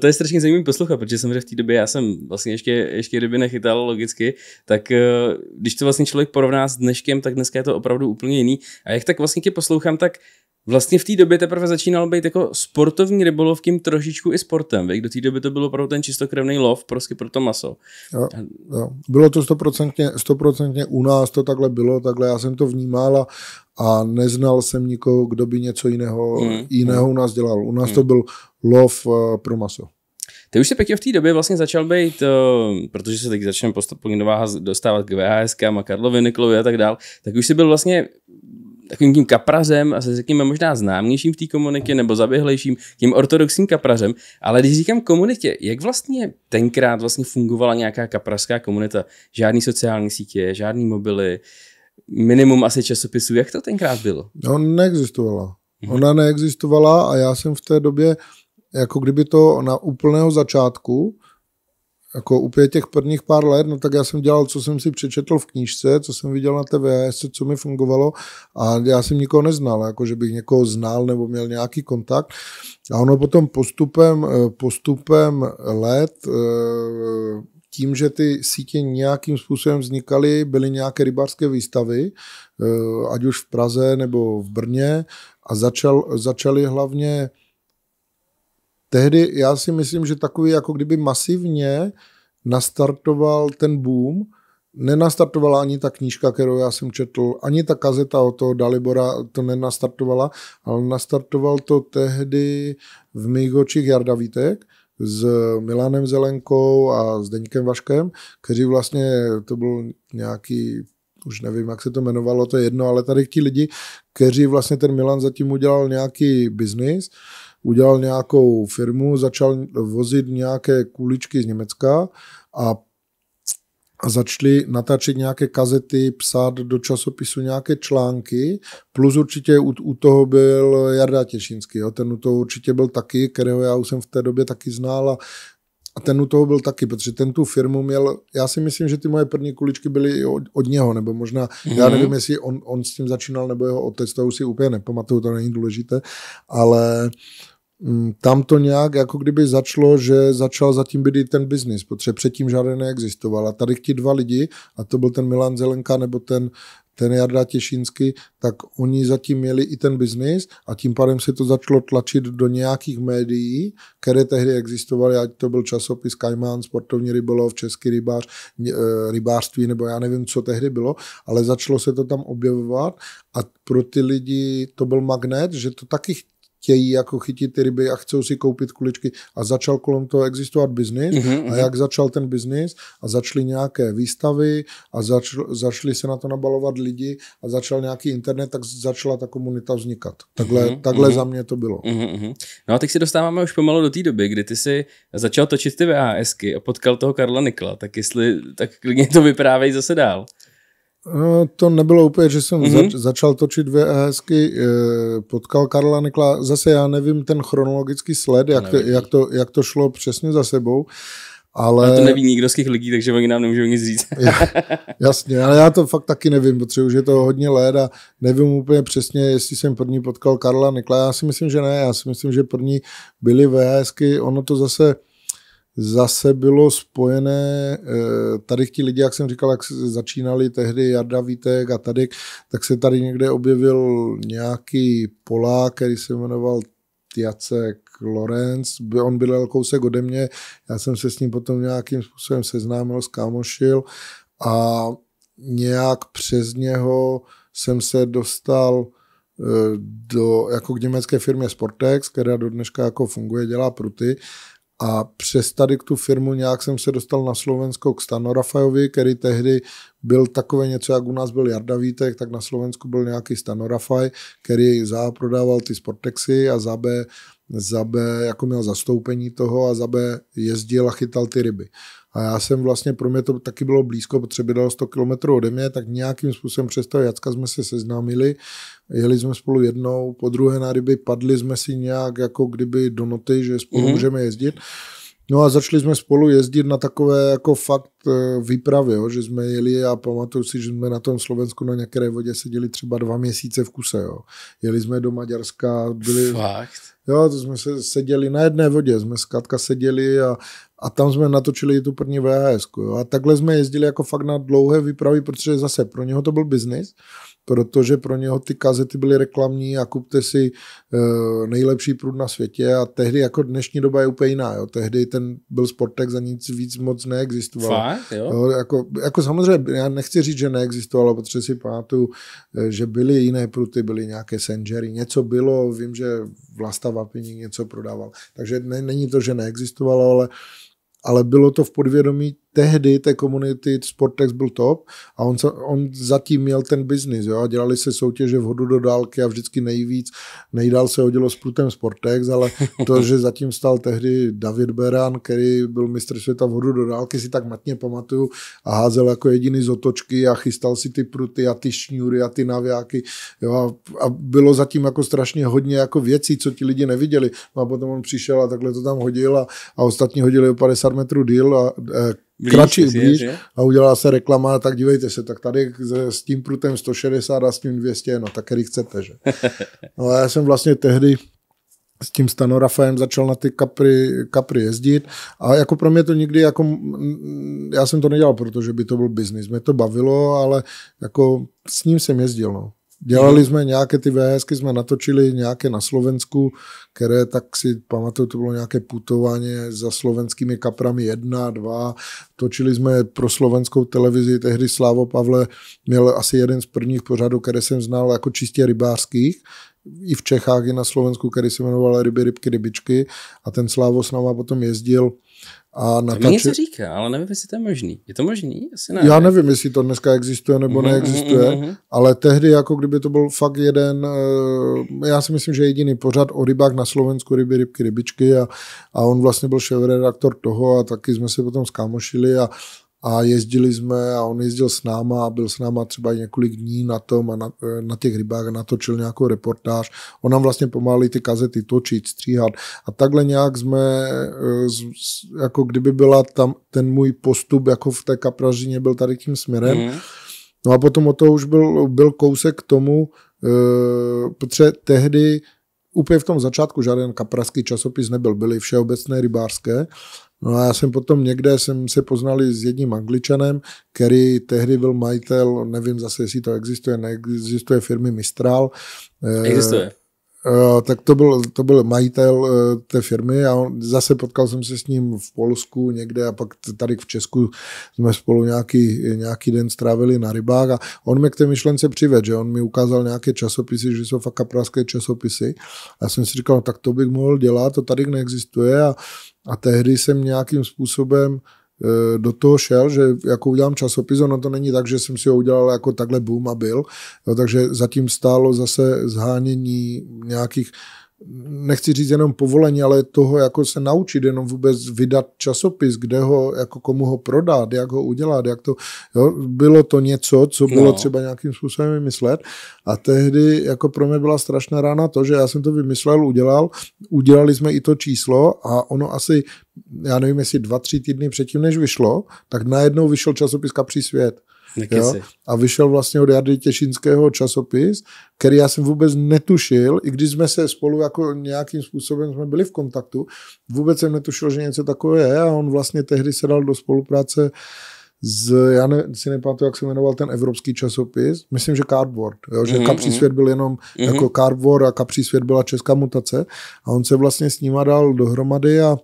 to je strašně zajímavý poslucha, protože jsem v té době, já jsem vlastně ještě, ještě ryby nechytal logicky, tak uh, když to vlastně člověk porovná s dneškem, tak dneska je to opravdu úplně jiný. A jak tak vlastně tě poslouchám, tak vlastně v té době teprve začínal být jako sportovní rybolov kým trošičku i sportem. Vík? Do té doby to bylo opravdu ten čistokrevný lov, prostě pro to maso. Jo, jo. Bylo to stoprocentně, u nás, to takhle bylo, takhle já jsem to vnímal a, a neznal jsem nikoho, kdo by něco jiného, hmm. jiného u nás dělal. U nás hmm. to byl lov eh, pro maso. Ty už se pěkně v té době vlastně začal být, uh, protože se teď začneme postupně dostávat k VHS a Karlovi Niklovi a tak dál, tak už si byl vlastně takovým tím kaprazem, a se řekněme možná známějším v té komunitě nebo zaběhlejším, tím ortodoxním kaprazem, ale když říkám komunitě, jak vlastně tenkrát vlastně fungovala nějaká kaprazská komunita? Žádný sociální sítě, žádný mobily, minimum asi časopisů, jak to tenkrát bylo? No, neexistovala. Mhm. Ona neexistovala a já jsem v té době, jako kdyby to na úplného začátku, jako úplně těch prvních pár let, no tak já jsem dělal, co jsem si přečetl v knížce, co jsem viděl na TVS, co mi fungovalo a já jsem nikoho neznal, jako že bych někoho znal nebo měl nějaký kontakt. A ono potom postupem, eh, postupem let eh, tím, že ty sítě nějakým způsobem vznikaly, byly nějaké rybářské výstavy, eh, ať už v Praze nebo v Brně, a začal, začaly hlavně tehdy já si myslím, že takový jako kdyby masivně nastartoval ten boom, nenastartovala ani ta knížka, kterou já jsem četl, ani ta kazeta o toho Dalibora to nenastartovala, ale nastartoval to tehdy v mých očích Jarda Vítek s Milanem Zelenkou a s Deňkem Vaškem, kteří vlastně, to byl nějaký už nevím, jak se to jmenovalo, to je jedno, ale tady ti lidi, kteří vlastně ten Milan zatím udělal nějaký biznis, udělal nějakou firmu, začal vozit nějaké kuličky z Německa a a začali natáčet nějaké kazety, psát do časopisu nějaké články, plus určitě u, u toho byl Jarda Těšinský, jo, ten u toho určitě byl taky, kterého já už jsem v té době taky znal a a ten u toho byl taky, protože ten tu firmu měl, já si myslím, že ty moje první kuličky byly od, od něho, nebo možná, mm-hmm. já mhm. nevím, jestli on, on s tím začínal, nebo jeho otec, to už si úplně nepamatuju, to není důležité, ale mm, tam to nějak jako kdyby začalo, že začal zatím být i ten biznis, protože předtím žádný neexistoval. A tady ti dva lidi, a to byl ten Milan Zelenka nebo ten ten Jarda Těšínsky, tak oni zatím měli i ten biznis a tím pádem se to začalo tlačit do nějakých médií, které tehdy existovaly, ať to byl časopis Kajmán, sportovní rybolov, český rybář, eh, rybářství, nebo já nevím, co tehdy bylo, ale začalo se to tam objevovat a pro ty lidi to byl magnet, že to taky chtějí jako chytit ty ryby a chcou si koupit kuličky a začal kolem toho existovat biznis mm-hmm, a mhm. jak začal ten biznis a začaly nějaké výstavy a začal, začali se na to nabalovat lidi a začal nějaký internet, tak začala ta komunita vznikat. Takhle, mm-hmm, takhle mm-hmm. za mě to bylo. Mm-hmm. No a teď se dostáváme už pomalu do té doby, kdy ty si začal točit ty VHSky a potkal toho Karla Nikla, tak jestli, tak klidně to vyprávej zase dál. No, to nebylo úplně, že jsem mm-hmm. zač, začal točit VHSky, e, eh, potkal Karla Nikla, zase já nevím ten chronologický sled, jak to, jak, to, jak to šlo přesně za sebou, ale... No to neví nikdo z těch lidí, takže oni nám nemůžou nic říct. Jasně, ale já to fakt taky nevím, protože už je to hodně let a nevím úplně přesně, jestli jsem první potkal Karla Nikla. Já si myslím, že ne, já si myslím, že první byly VHSky, ono to zase zase bylo spojené, eh, tady ti lidi, jak jsem říkal, jak začínali tehdy Jarda Vítek a tady, tak se tady někde objevil nějaký Polák, který se jmenoval Jacek Lorenz, on byl kousek ode mě, já jsem se s ním potom nějakým způsobem seznámil, skámošil a nějak přes něho jsem se dostal eh, do, jako k německé firmě Sportex, která do dneška jako funguje, dělá pruty a přes tady k tu firmu nějak jsem se dostal na Slovensko k Stanorafajovi, který tehdy byl takové něco, jak u nás byl Jarda Vítek, tak na Slovensku byl nějaký Stanorafaj, který za prodával ty Sportexy a za B, za B jako měl zastoupení toho a za B jezdil a chytal ty ryby. A já jsem vlastně, pro mě to taky bylo blízko, protože bydlel 100 km ode mě, tak nějakým způsobem přes toho Jacka jsme se seznámili. Jeli jsme spolu jednou, po druhé na ryby, padli jsme si nějak jako kdyby do noty, že spolu mm-hmm. můžeme jezdit. No a začali jsme spolu jezdit na takové jako fakt eh, výpravy, jo, že jsme jeli a pamatuju si, že jsme na tom Slovensku na některé vodě seděli třeba dva měsíce v kuse. Jo. Jeli jsme do Maďarska. Byli, fakt? Jo, to jsme se seděli na jedné vodě, jsme Katka seděli a, a tam jsme natočili tu první VHS. A takhle jsme jezdili jako fakt na dlouhé výpravy, protože zase pro něho to byl biznis protože pro něho ty kazety byly reklamní a kupte si eh, nejlepší prud na světě a tehdy jako dnešní doba je úplně jiná. Jo. Tehdy ten byl sportek za nic víc moc neexistoval. Fakt, jo? Jo, jako, jako samozřejmě, já nechci říct, že neexistovalo, protože si pamatuju, eh, že byly jiné pruty, byly nějaké senžery, něco bylo, vím, že Vlasta Vapiní něco prodával. Takže ne, není to, že neexistovalo, ale ale bylo to v podvědomí tehdy té komunity Sportex byl top a on, se, on zatím měl ten biznis, jo, dělali se soutěže v hodu do dálky a vždycky nejvíc, nejdál se hodilo s plutem Sportex, ale to, že zatím stal tehdy David Beran, který byl mistr světa v hodu do dálky, si tak matně pamatuju a házel jako jediný z otočky a chystal si ty pruty a ty šňůry a ty navijáky, jo, a, a bylo zatím jako strašně hodně jako věcí, co ti lidi neviděli. No a potom on přišel a takhle to tam hodil a, a ostatní hodili o 50 metrů díl a, a blíž, kratší blíž je, a udělá se reklama, tak dívejte se, tak tady s tím prutem 160 a s tím 200, no tak který chcete, že? No a já jsem vlastně tehdy s tím Stanorafem začal na ty kapry, kapry jezdit a jako pro mě to nikdy, jako, já jsem to nedělal, protože by to byl biznis, mě to bavilo, ale jako s ním jsem jezdil, no. Dělali jsme nějaké ty VHSky, jsme natočili nějaké na Slovensku, které tak si pamatuju, to bylo nějaké putování za slovenskými kaprami jedna, dva. Točili jsme pro slovenskou televizi, tehdy Slávo Pavle měl asi jeden z prvních pořadů, které jsem znal jako čistě rybářských, i v Čechách, i na Slovensku, který se jmenoval Ryby, rybky, rybičky a ten Slávo s náma potom jezdil a To Mně se říká, ale nevím, jestli to je možný. Je to možný? Asi ne. Já nevím, jestli to dneska existuje nebo mm-hmm, neexistuje, mm-hmm. ale tehdy, jako kdyby to byl fakt jeden, eh, já si myslím, že jediný pořad o rybách na Slovensku, ryby, rybky, rybičky a, a on vlastně byl šéf-redaktor toho a taky jsme se potom skámošili a a jezdili jsme a on jezdil s náma a byl s náma třeba několik dní na tom a na, eh, na těch rybách a natočil nějakou reportáž. On nám vlastně pomáhal ty kazety točit, stříhat a takhle nějak jsme, eh, jako kdyby byla tam ten můj postup jako v té kapražině byl tady tím směrem. Mm. No a potom o to už byl, byl kousek k tomu, e, protože tehdy úplně v tom začátku žádný kapraský časopis nebyl, byly všeobecné rybářské No a já jsem potom někde, jsem se poznali s jedním angličanem, který tehdy byl majitel, nevím zase, jestli to existuje, neexistuje firmy Mistral. Eh, existuje. Eh, tak to byl, to byl majitel eh, té firmy a on, zase potkal jsem se s ním v Polsku někde a pak tady v Česku jsme spolu nějaký, nějaký den strávili na rybách a on mě k té myšlence přivedl, že on mi ukázal nějaké časopisy, že jsou fakt kapralské časopisy a já jsem si říkal, no, tak to bych mohl dělat, to tady neexistuje a, a tehdy jsem nějakým způsobem Eh, do toho šel, že jako udělám časopis, ono to není tak, že jsem si ho udělal jako takhle boom a byl, jo, takže zatím stálo zase zhánění nějakých nechci říct jenom povolení, ale toho jako se naučit, jenom vůbec vydat časopis, kde ho, jako komu ho prodat, jak ho udělat, jak to, jo, bylo to něco, co no. bylo no. třeba nějakým způsobem vymyslet a tehdy jako pro mě byla strašná rána to, že já jsem to vymyslel, udělal, udělali jsme i to číslo a ono asi, já nevím, jestli dva, tři týdny předtím, než vyšlo, tak najednou vyšel časopis Kapří svět jo? A vyšel vlastně od Jardy Těšinského časopis, který já jsem vůbec netušil, i když jsme se spolu jako nějakým způsobem jsme byli v kontaktu, vůbec jsem netušil, že něco takové je a on vlastně tehdy se dal do spolupráce z, já ne, si nepamatuju, jak se jmenoval ten evropský časopis, myslím, že Cardboard, jo, že mm-hmm. Kapří mhm. svět byl jenom mm-hmm. jako mhm. Cardboard a Kapří svět byla česká mutace a on se vlastně s nima dal dohromady a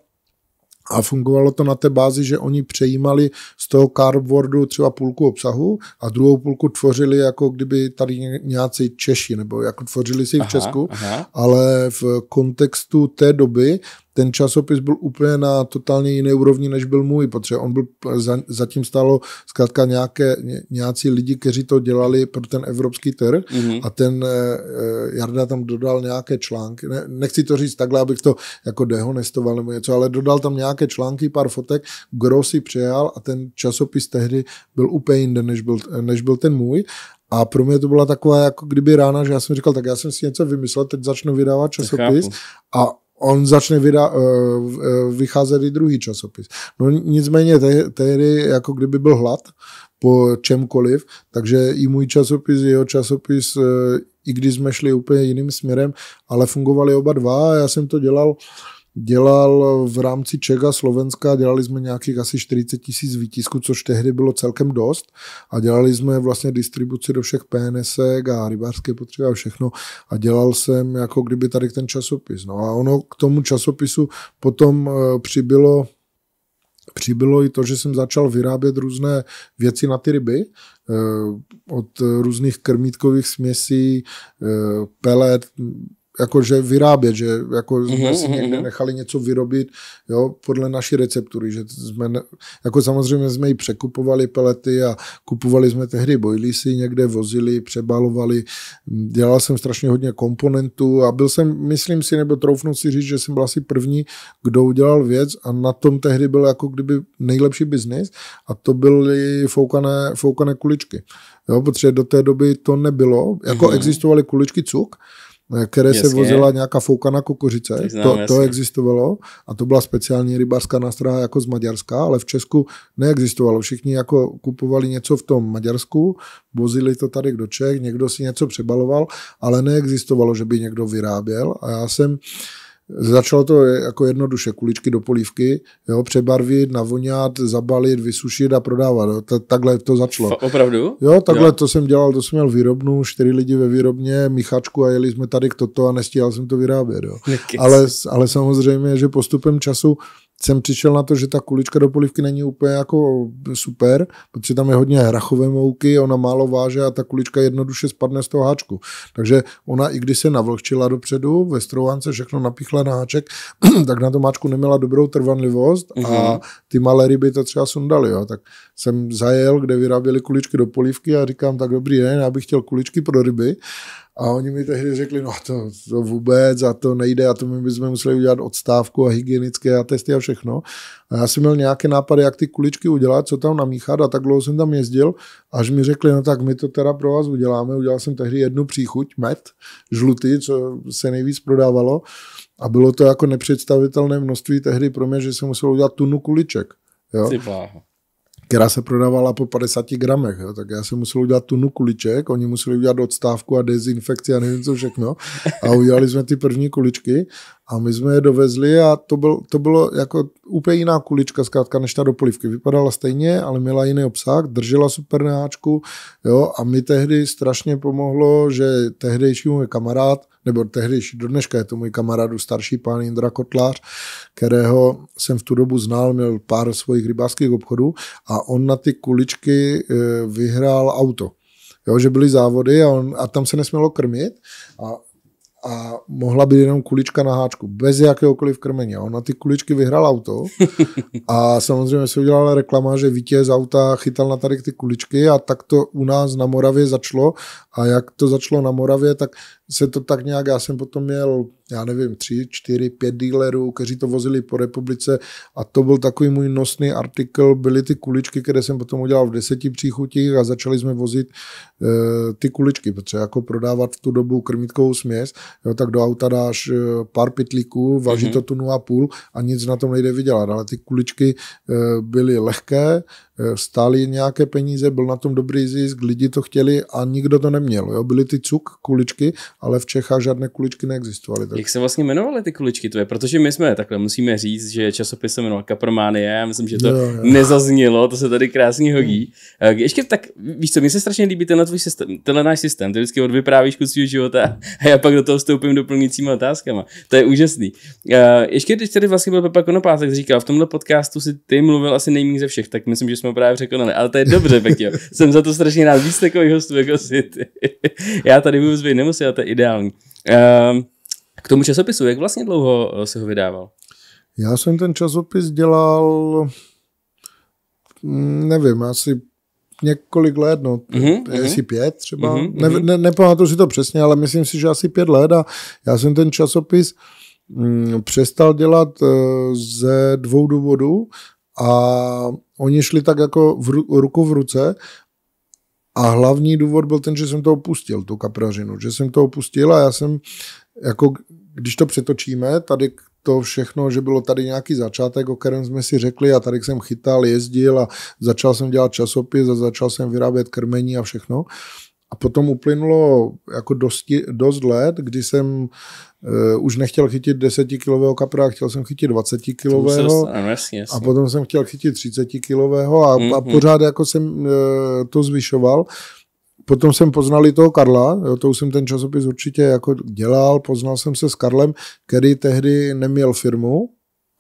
a fungovalo to na té bázi, že oni přejímali z toho cardboardu třeba půlku obsahu a druhou půlku tvořili jako kdyby tady nějací Češi, nebo jako tvořili si aha, v Česku, aha. ale v kontextu té doby ten časopis byl úplně na totálně jiné úrovni, než byl můj, protože on byl, za, zatím stálo zkrátka nějaké, ně, nějací lidi, kteří to dělali pro ten evropský trh mm-hmm. a ten eh, eh, Jarda tam dodal nějaké články, ne, nechci to říct takhle, abych to jako dehonestoval nebo něco, ale dodal tam nějaké články, pár fotek, kdo si přejal a ten časopis tehdy byl úplně jinde, než byl, než byl ten můj a pro mě to byla taková jako kdyby rána, že já jsem říkal, tak já jsem si něco vymyslel, teď začnu vydávat časopis a on začne vydá, eh, vycházet i druhý časopis. No nicméně tehdy, jako kdyby byl hlad po čemkoliv, takže i můj časopis, jeho časopis, eh, i když jsme šli úplně jiným směrem, ale fungovali oba dva a já jsem to dělal uh, dělal v rámci Čega Slovenska, dělali jsme nějakých asi 40 tisíc výtisků, což tehdy bylo celkem dost a dělali jsme vlastně distribuci do všech PNS, a rybářské potřeby a všechno a dělal jsem jako kdyby tady ten časopis. No a ono k tomu časopisu potom eh, přibylo Přibylo i to, že jsem začal vyrábět různé věci na ty ryby, eh, od různých krmítkových směsí, eh, pelet, jakože vyrábět, že jako mhm, jsme mm-hmm, si mhm, někde mhm. nechali něco vyrobit, jo, podle naší receptury, že jsme, ne, jako samozřejmě jsme ji překupovali pelety a kupovali jsme tehdy si někde vozili, přebalovali, dělal jsem strašně hodně komponentů a byl jsem, myslím si, nebo troufnu si říct, že jsem byl asi první, kdo udělal věc a na tom tehdy byl jako kdyby nejlepší biznis a to byly foukané, foukané kuličky, jo, protože do té doby to nebylo, jako mm-hmm. existovaly kuličky cuk, na které Jasně. se vozila nějaká foukaná kokořice. To, znám, to, to existovalo a to byla speciální rybářská nástraha jako z Maďarska, ale v Česku neexistovalo. Všichni jako kupovali něco v tom Maďarsku, vozili to tady do Čech, někdo si něco přebaloval, ale neexistovalo, že by někdo vyráběl a já jsem Začalo to jako jednoduše, kuličky do polívky, jo, přebarvit, navonět, zabalit, vysušit a prodávat. Jo. Ta, takhle to začalo. F- opravdu? Jo, takhle jo. to jsem dělal, to jsem měl výrobnu, čtyři lidi ve výrobně, míchačku a jeli jsme tady k toto a nestíhal jsem to vyrábět. Jo. Ale, ale samozřejmě, že postupem času jsem přišel na to, že ta kulička do polivky není úplně jako super, protože tam je hodně hrachové mouky, ona málo váže a ta kulička jednoduše spadne z toho háčku. Takže ona i když se navlhčila dopředu, ve strouhance všechno napíchla na háček, tak na tom háčku neměla dobrou trvanlivost mm-hmm. a mhm. ty malé ryby to třeba sundali. Jo. Tak jsem zajel, kde vyráběli kuličky do polivky a říkám, tak dobrý den, já bych chtěl kuličky pro ryby. A oni mi tehdy řekli, no to, to vůbec a to nejde a to my bychom museli udělat odstávku a hygienické a testy a všechno. A já jsem měl nějaké nápady, jak ty kuličky udělat, co tam namíchat a tak dlouho jsem tam jezdil, až mi řekli, no tak my to teda pro vás uděláme. Udělal jsem tehdy jednu příchuť, med, žlutý, co se nejvíc prodávalo a bylo to jako nepředstavitelné množství tehdy pro mě, že jsem musel udělat tunu kuliček. Jo? která se prodávala po 50 gramech. Jo. Tak já jsem musel udělat tunu kuliček, oni museli udělat odstávku a dezinfekci a nevím co všechno. A udělali jsme ty první kuličky a my jsme je dovezli a to, byl, to bylo jako úplně jiná kulička zkrátka než ta do polivky. Vypadala stejně, ale měla jiný obsah, držela super náčku, jo, a mi tehdy strašně pomohlo, že tehdejší můj kamarád, nebo tehdejší do dneška je to můj kamarádu starší pán Indra Kotlář, kterého jsem v tu dobu znal, měl pár svojich rybářských obchodů a on na ty kuličky eh, vyhrál auto. Jo, že byly závody a, on, a tam se nesmělo krmit a a mohla být jenom kulička na háčku, bez jakéhokoliv krmení. A ona ty kuličky vyhrál auto a samozřejmě se udělala reklama, že vítěz auta chytal na tady ty kuličky a tak to u nás na Moravě začalo a jak to začalo na Moravě, tak se to tak nějak, já jsem potom měl, já nevím, tři, čtyři, pět dealerů, kteří to vozili po republice a to byl takový můj nosný artikl, byly ty kuličky, které jsem potom udělal v deseti příchutích a začali jsme vozit e, ty kuličky, protože jako prodávat v tu dobu krmítkovou směs, jo, tak do auta dáš eh, pár pitlíků, váží mm-hmm. to tunu a půl a nic na tom nejde vydělat, ale ty kuličky e, byly lehké, Eh, stály nějaké peníze, byl na tom dobrý zisk, lidi to chtěli a nikdo to neměl. Jo? Byly ty cuk, kuličky, ale v Čechách žádné kuličky neexistovaly. Tak. Jak se vlastně jmenovaly ty kuličky tvoje? Protože my jsme takhle, musíme říct, že časopis se jmenoval Kaprománie, já myslím, že to jo, jo. nezaznělo, to se tady krásně hmm. hodí. Hmm. Ještě tak, víš co, mně se strašně líbí tenhle tvůj systém, tenhle náš systém, ty vždycky odvyprávíš kus svého života a já pak do toho vstoupím doplňujícíma otázkama. To je úžasný. Eh, ještě když tady vlastně byl Pepa Konopátek, říkal, v tomhle podcastu si ty mluvil asi nejméně ze všech, tak myslím, že jsme ho právě překonali, ale to je dobře, Pekio. Jsem za to strašně rád. Víc takových hostů jako si ty. Já tady vůbec být nemusím, ale to je ideální. Ehm, k tomu časopisu, jak vlastně dlouho eh, se ho vydával? Já jsem ten časopis dělal, mm, nevím, asi několik let, no, mm-hmm, asi pět třeba, mm-hmm, ne, mhm. ne, nepamatuju si to přesně, ale myslím si, že asi pět let a já jsem ten časopis mm, přestal dělat eh, ze dvou důvodů a oni šli tak jako v ruku v ruce a hlavní důvod byl ten, že jsem to opustil, tu kapražinu, že jsem to opustil a já jsem, jako když to přetočíme, tady to všechno, že bylo tady nějaký začátek, o kterém jsme si řekli a tady jsem chytal, jezdil a začal jsem dělat časopis a začal jsem vyrábět krmení a všechno, a potom uplynulo jako dosti, dost let, kdy jsem uh, už nechtěl chytit 10-kilového kapra, chtěl jsem chytit 20-kilového a potom jsem chtěl chytit 30-kilového a, mm-hmm. a mhm. pořád jako jsem uh, to zvyšoval. Potom jsem poznal i toho Karla, jo, to už jsem ten časopis určitě jako dělal, poznal jsem se s Karlem, který tehdy neměl firmu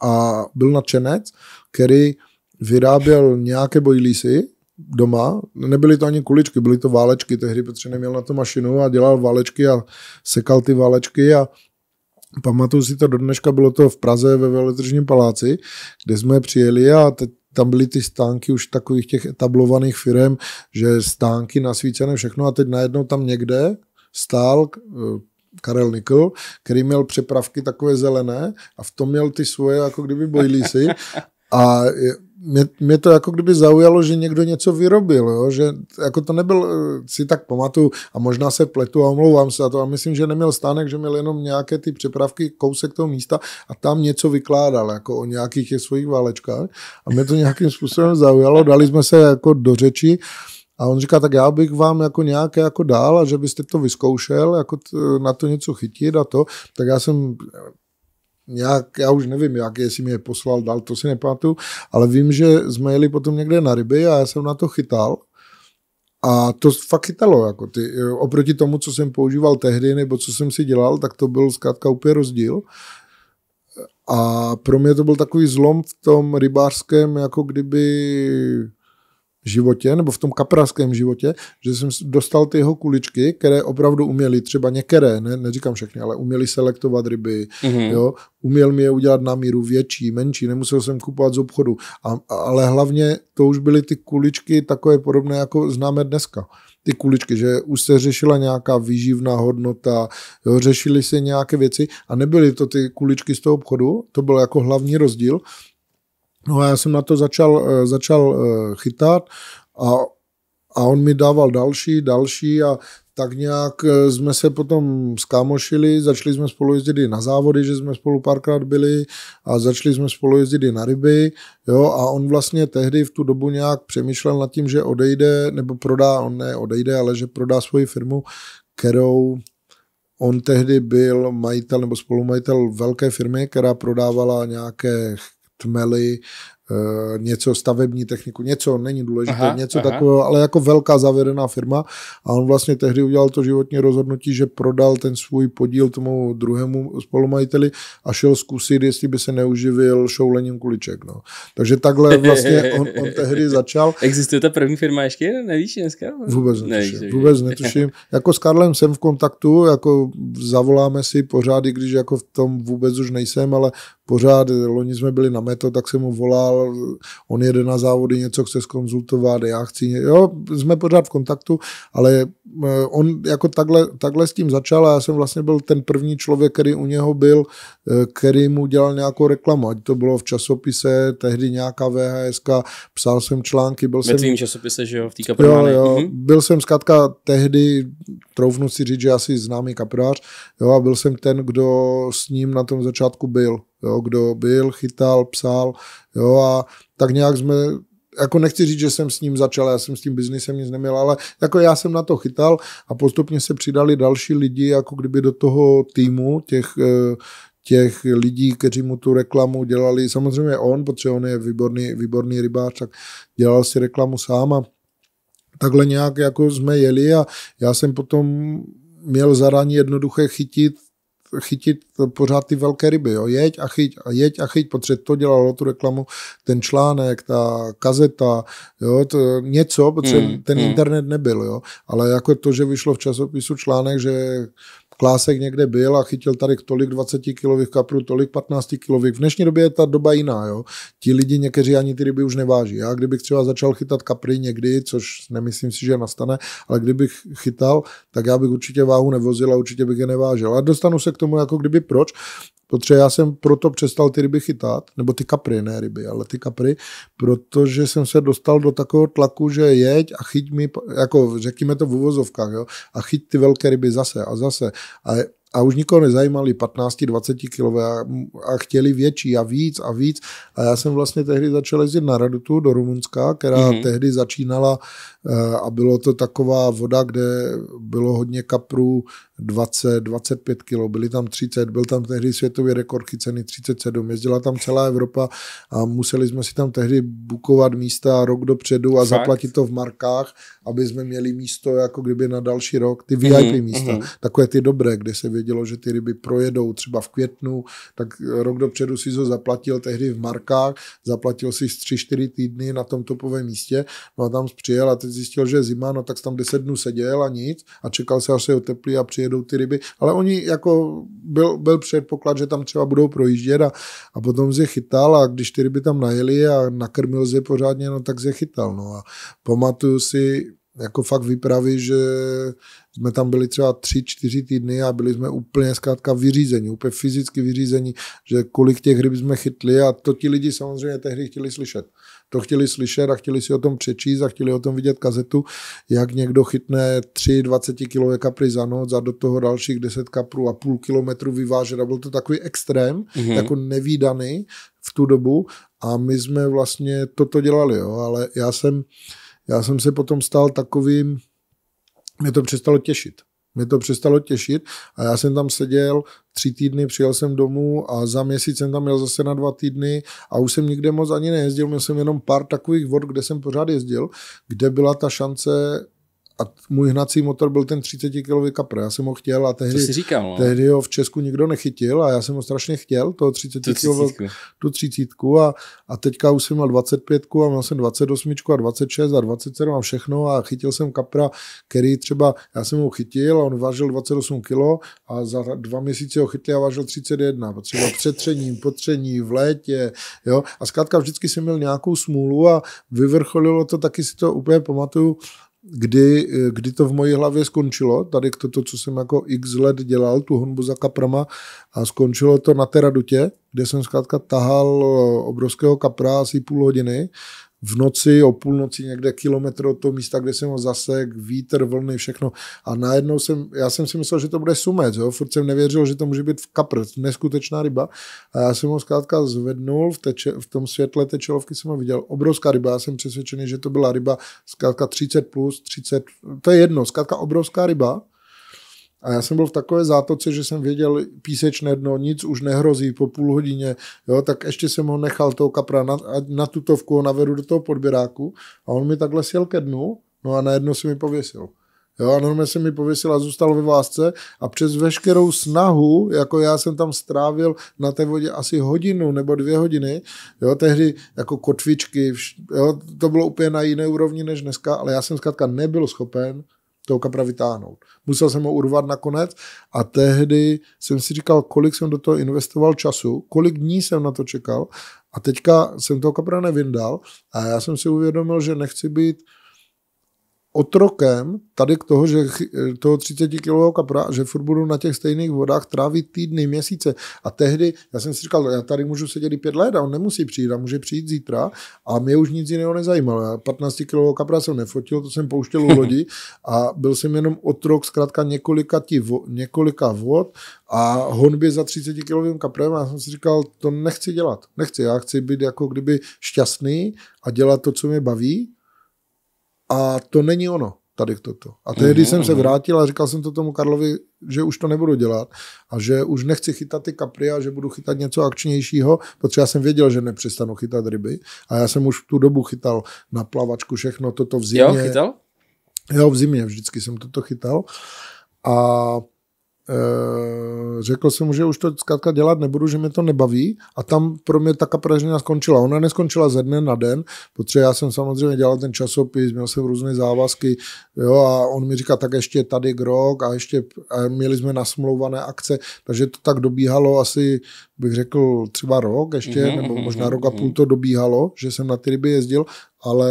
a byl nadšenec, který vyráběl nějaké bojlísy, doma. Nebyly to ani kuličky, byly to válečky tehdy, protože neměl na to mašinu a dělal válečky a sekal ty válečky a pamatuju si to do dneška, bylo to v Praze ve Veletržním paláci, kde jsme přijeli a teď tam byly ty stánky už takových těch etablovaných firm, že stánky nasvícené všechno a teď najednou tam někde stál eh, Karel Nikl, který měl přepravky takové zelené a v tom měl ty svoje jako kdyby si a mě, mě to jako kdyby zaujalo, že někdo něco vyrobil, jo? že jako to nebyl, eh, si tak pamatuju a možná se pletu a omlouvám se a to a myslím, že neměl stánek, že měl jenom nějaké ty přepravky, kousek toho místa a tam něco vykládal jako o nějakých těch svých válečkách a mě to nějakým způsobem zaujalo, dali jsme se jako do řeči a on říká, tak já bych vám jako nějaké jako dál a že byste to vyzkoušel, jako t, na to něco chytit a to, tak já jsem nějak, já už nevím, jak, jestli mi je poslal dal to si nepamatuju, ale vím, že jsme jeli potom někde na ryby a já jsem na to chytal a to fakt chytalo, jako ty, eh, oproti tomu, co jsem používal tehdy, nebo co jsem si dělal, tak to byl zkrátka úplně rozdíl. A pro mě to byl takový zlom v tom rybářském, jako kdyby životě nebo v tom kapraském životě, že jsem dostal ty jeho kuličky, které opravdu uměli, třeba některé, ne, neříkám všechny, ale uměli selektovat ryby, mm-hmm. jo, uměl mi je udělat na míru větší, menší, nemusel jsem kupovat z obchodu, a, ale hlavně to už byly ty kuličky takové podobné, jako známe dneska ty kuličky, že už se řešila nějaká výživná hodnota, jo, řešili se nějaké věci a nebyly to ty kuličky z toho obchodu, to byl jako hlavní rozdíl No a já jsem na to začal, eh, začal eh, chytat a, a on mi dával další, další a tak nějak eh, jsme se potom skámošili, začali jsme spolu jezdit i na závody, že jsme spolu párkrát byli a začali jsme spolu jezdit i na ryby, jo, a on vlastně tehdy v tu dobu nějak přemýšlel nad tím, že odejde, nebo prodá, on ne odejde, ale že prodá svoji firmu, kterou On tehdy byl majitel nebo spolumajitel velké firmy, která prodávala nějaké tmely, eh, něco stavební techniku, něco, není důležité, aha, něco aha. takového, ale jako velká zavedená firma a on vlastně tehdy udělal to životní rozhodnutí, že prodal ten svůj podíl tomu druhému spolumajiteli a šel zkusit, jestli by se neuživil šoulením kuliček. No. Takže takhle vlastně on, on tehdy začal. Existuje ta první firma ještě? Nevíš dneska? Vůbec netuším. Nevíš, vůbec netuším. jako s Karlem jsem v kontaktu, jako zavoláme si pořád, i když jako v tom vůbec už nejsem, ale pořád, loni jsme byli na meto, tak jsem mu volal, on jede na závody, něco chce skonzultovat, já chci, jo, jsme pořád v kontaktu, ale eh, on jako takhle, takhle s tím začal a já jsem vlastně byl ten první člověk, který u něho byl, eh, který mu dělal nějakou reklamu, ať to bylo v časopise, tehdy nějaká VHS, psal jsem články, byl Ve jsem... časopise, že jo, v té jo, jo, mhm. Byl jsem zkrátka tehdy, troufnu si říct, že asi známý kaprář, jo, a byl jsem ten, kdo s ním na tom začátku byl jo, kdo byl, chytal, psal, jo, a tak nějak jsme jako nechci říct, že jsem s ním začal, já jsem s tím biznisem nic neměl, ale jako já jsem na to chytal a postupně se přidali další lidi, jako kdyby do toho týmu těch, eh, těch lidí, kteří mu tu reklamu dělali, samozřejmě on, protože on je výborný, výborný rybář, tak dělal si reklamu sám a takhle nějak jako jsme jeli a já jsem potom měl zadání jednoduché chytit chytit pořád ty velké ryby. Jo. Jeď a chyť a jeď a chyť, protože to dělalo tu reklamu, ten článek, ta kazeta, jo, to něco, protože hmm, ten hmm. internet nebyl. Jo. Ale jako to, že vyšlo v časopisu článek, že Klásek někde byl a chytil tady tolik 20 kilových kaprů, tolik 15 kilových. V dnešní době je ta doba jiná, jo. Ti lidi někteří ani ty ryby už neváží. Já kdybych třeba začal chytat kapry někdy, což nemyslím si, že nastane, ale kdybych chytal, tak já bych určitě váhu nevozil a určitě bych je nevážil. A dostanu se k tomu, jako kdyby proč, Protože já jsem proto přestal ty ryby chytat, nebo ty kapry, ne ryby, ale ty kapry, protože jsem se dostal do takového tlaku, že jeď a chyť mi, jako řekněme to v uvozovkách, jo, a chyť ty velké ryby zase a zase. A a už nikoho nezajímali 15-20 kilové a, a chtěli větší a víc a víc. A já jsem vlastně tehdy začal jezdit na Radutu do Rumunska, která mm-hmm. tehdy začínala eh, a bylo to taková voda, kde bylo hodně kaprů 20, 25 kilo byli tam 30, byl tam tehdy světový rekord chycený 37, jezdila tam celá Evropa a museli jsme si tam tehdy bukovat místa rok dopředu a Fakt? zaplatit to v markách, aby jsme měli místo jako kdyby na další rok, ty VIP mm-hmm, místa, mm-hmm. takové ty dobré, kde se vědělo, že ty ryby projedou třeba v květnu, tak rok dopředu si to zaplatil tehdy v markách, zaplatil si 3-4 týdny na tom topovém místě, no a tam přijel a teď zjistil, že je zima, no tak tam 10 dnů seděl a nic a čekal se, až se oteplí a přijedu jedou ty ryby, ale oni jako byl, byl předpoklad, že tam třeba budou projíždět a, a potom se chytal a když ty ryby tam najeli a nakrmil se pořádně, no tak se chytal. No a pamatuju si, jako fakt vypravy, že jsme tam byli třeba tři, čtyři týdny a byli jsme úplně zkrátka vyřízení, úplně fyzicky vyřízení, že kolik těch ryb jsme chytli a to ti lidi samozřejmě tehdy chtěli slyšet to chtěli slyšet a chtěli si o tom přečíst a chtěli o tom vidět kazetu, jak někdo chytne 3 20 kg kapry za noc a do toho dalších 10 kaprů a půl kilometru vyvážet a byl to takový extrém, mm-hmm. jako nevýdaný v tu dobu a my jsme vlastně toto dělali, jo, ale já jsem, já jsem se potom stal takovým, mě to přestalo těšit. Mě to přestalo těšit a já jsem tam seděl tři týdny, přijel jsem domů a za měsíc jsem tam jel zase na dva týdny a už jsem nikde moc ani nejezdil, měl jsem jenom pár takových vod, kde jsem pořád jezdil, kde byla ta šance a můj hnací motor byl ten 30 kg kapr. Já jsem ho chtěl a tehdy, říkal, no? tehdy ho v Česku nikdo nechytil a já jsem ho strašně chtěl, toho 30 kg, tu 30 a, a teďka už jsem měl 25 a měl jsem 28 a 26 a 27 a všechno a chytil jsem kapra, který třeba, já jsem ho chytil a on vážil 28 kg a za dva měsíce ho chytli a vážil 31, třeba přetřením, potření, v létě, jo, a zkrátka vždycky jsem měl nějakou smůlu a vyvrcholilo to, taky si to úplně pamatuju, kdy, kdy to v mojí hlavě skončilo, tady k to, co jsem jako x let dělal, tu honbu za kaprama, a skončilo to na té radutě, kde jsem zkrátka tahal obrovského kapra asi půl hodiny v noci, o půlnoci někde kilometr od toho místa, kde jsem ho zasek, vítr, vlny, všechno. A najednou jsem, já jsem si myslel, že to bude sumec, jo? furt jsem nevěřil, že to může být v kapr, neskutečná ryba. A já jsem ho zkrátka zvednul, v, teče, v tom světle té čelovky jsem ho viděl. Obrovská ryba, já jsem přesvědčený, že to byla ryba zkrátka 30 plus, 30, to je jedno, zkrátka obrovská ryba. A já jsem byl v takové zátoce, že jsem věděl písečné dno, nic už nehrozí po půl hodině, jo, tak ještě jsem ho nechal toho kapra na, na tutovku, ho navedu do toho podběráku a on mi takhle sjel ke dnu, no a najednou se mi pověsil. Jo, a normálně se mi pověsil a zůstal ve vásce a přes veškerou snahu, jako já jsem tam strávil na té vodě asi hodinu nebo dvě hodiny, jo, tehdy jako kotvičky, jo, to bylo úplně na jiné úrovni než dneska, ale já jsem zkrátka nebyl schopen toho kapra vytáhnout. Musel jsem ho urvat nakonec a tehdy jsem si říkal, kolik jsem do toho investoval času, kolik dní jsem na to čekal a teďka jsem toho kapra nevyndal a já jsem si uvědomil, že nechci být otrokem tady k toho, že toho 30 kg kapra, že furt budu na těch stejných vodách trávit týdny, měsíce. A tehdy, já jsem si říkal, já tady můžu sedět i pět let a on nemusí přijít a může přijít zítra a mě už nic jiného nezajímalo. Já 15 kg kapra jsem nefotil, to jsem pouštěl u lodi a byl jsem jenom otrok zkrátka několika, tí vo, několika vod a honbě za 30 kg kaprem a já jsem si říkal, to nechci dělat, nechci, já chci být jako kdyby šťastný a dělat to, co mě baví a to není ono, tady toto. A tehdy uhum, jsem jsem se mhm. vrátil a říkal jsem to tomu Karlovi, že už to nebudu dělat a že už nechci chytat ty kapry a že budu chytat něco akčnějšího, protože já jsem věděl, že nepřestanu chytat ryby a já jsem už v tu dobu chytal na plavačku všechno toto v zimě. Jo, chytal? Jo, v zimě vždycky jsem toto chytal. A Eh, řekl jsem mu, že už to zkrátka dělat nebudu, že mě to nebaví a tam pro mě ta kapražina skončila. Ona neskončila ze dne na den, protože já jsem samozřejmě dělal ten časopis, měl jsem různé závazky jo, a on mi říká, tak ještě tady grok a ještě a měli jsme nasmlouvané akce, takže to tak dobíhalo asi, bych řekl, třeba rok ještě, mm-hmm, nebo mhm, možná mm-hmm. rok a půl mhm. to dobíhalo, že jsem na ty ryby jezdil ale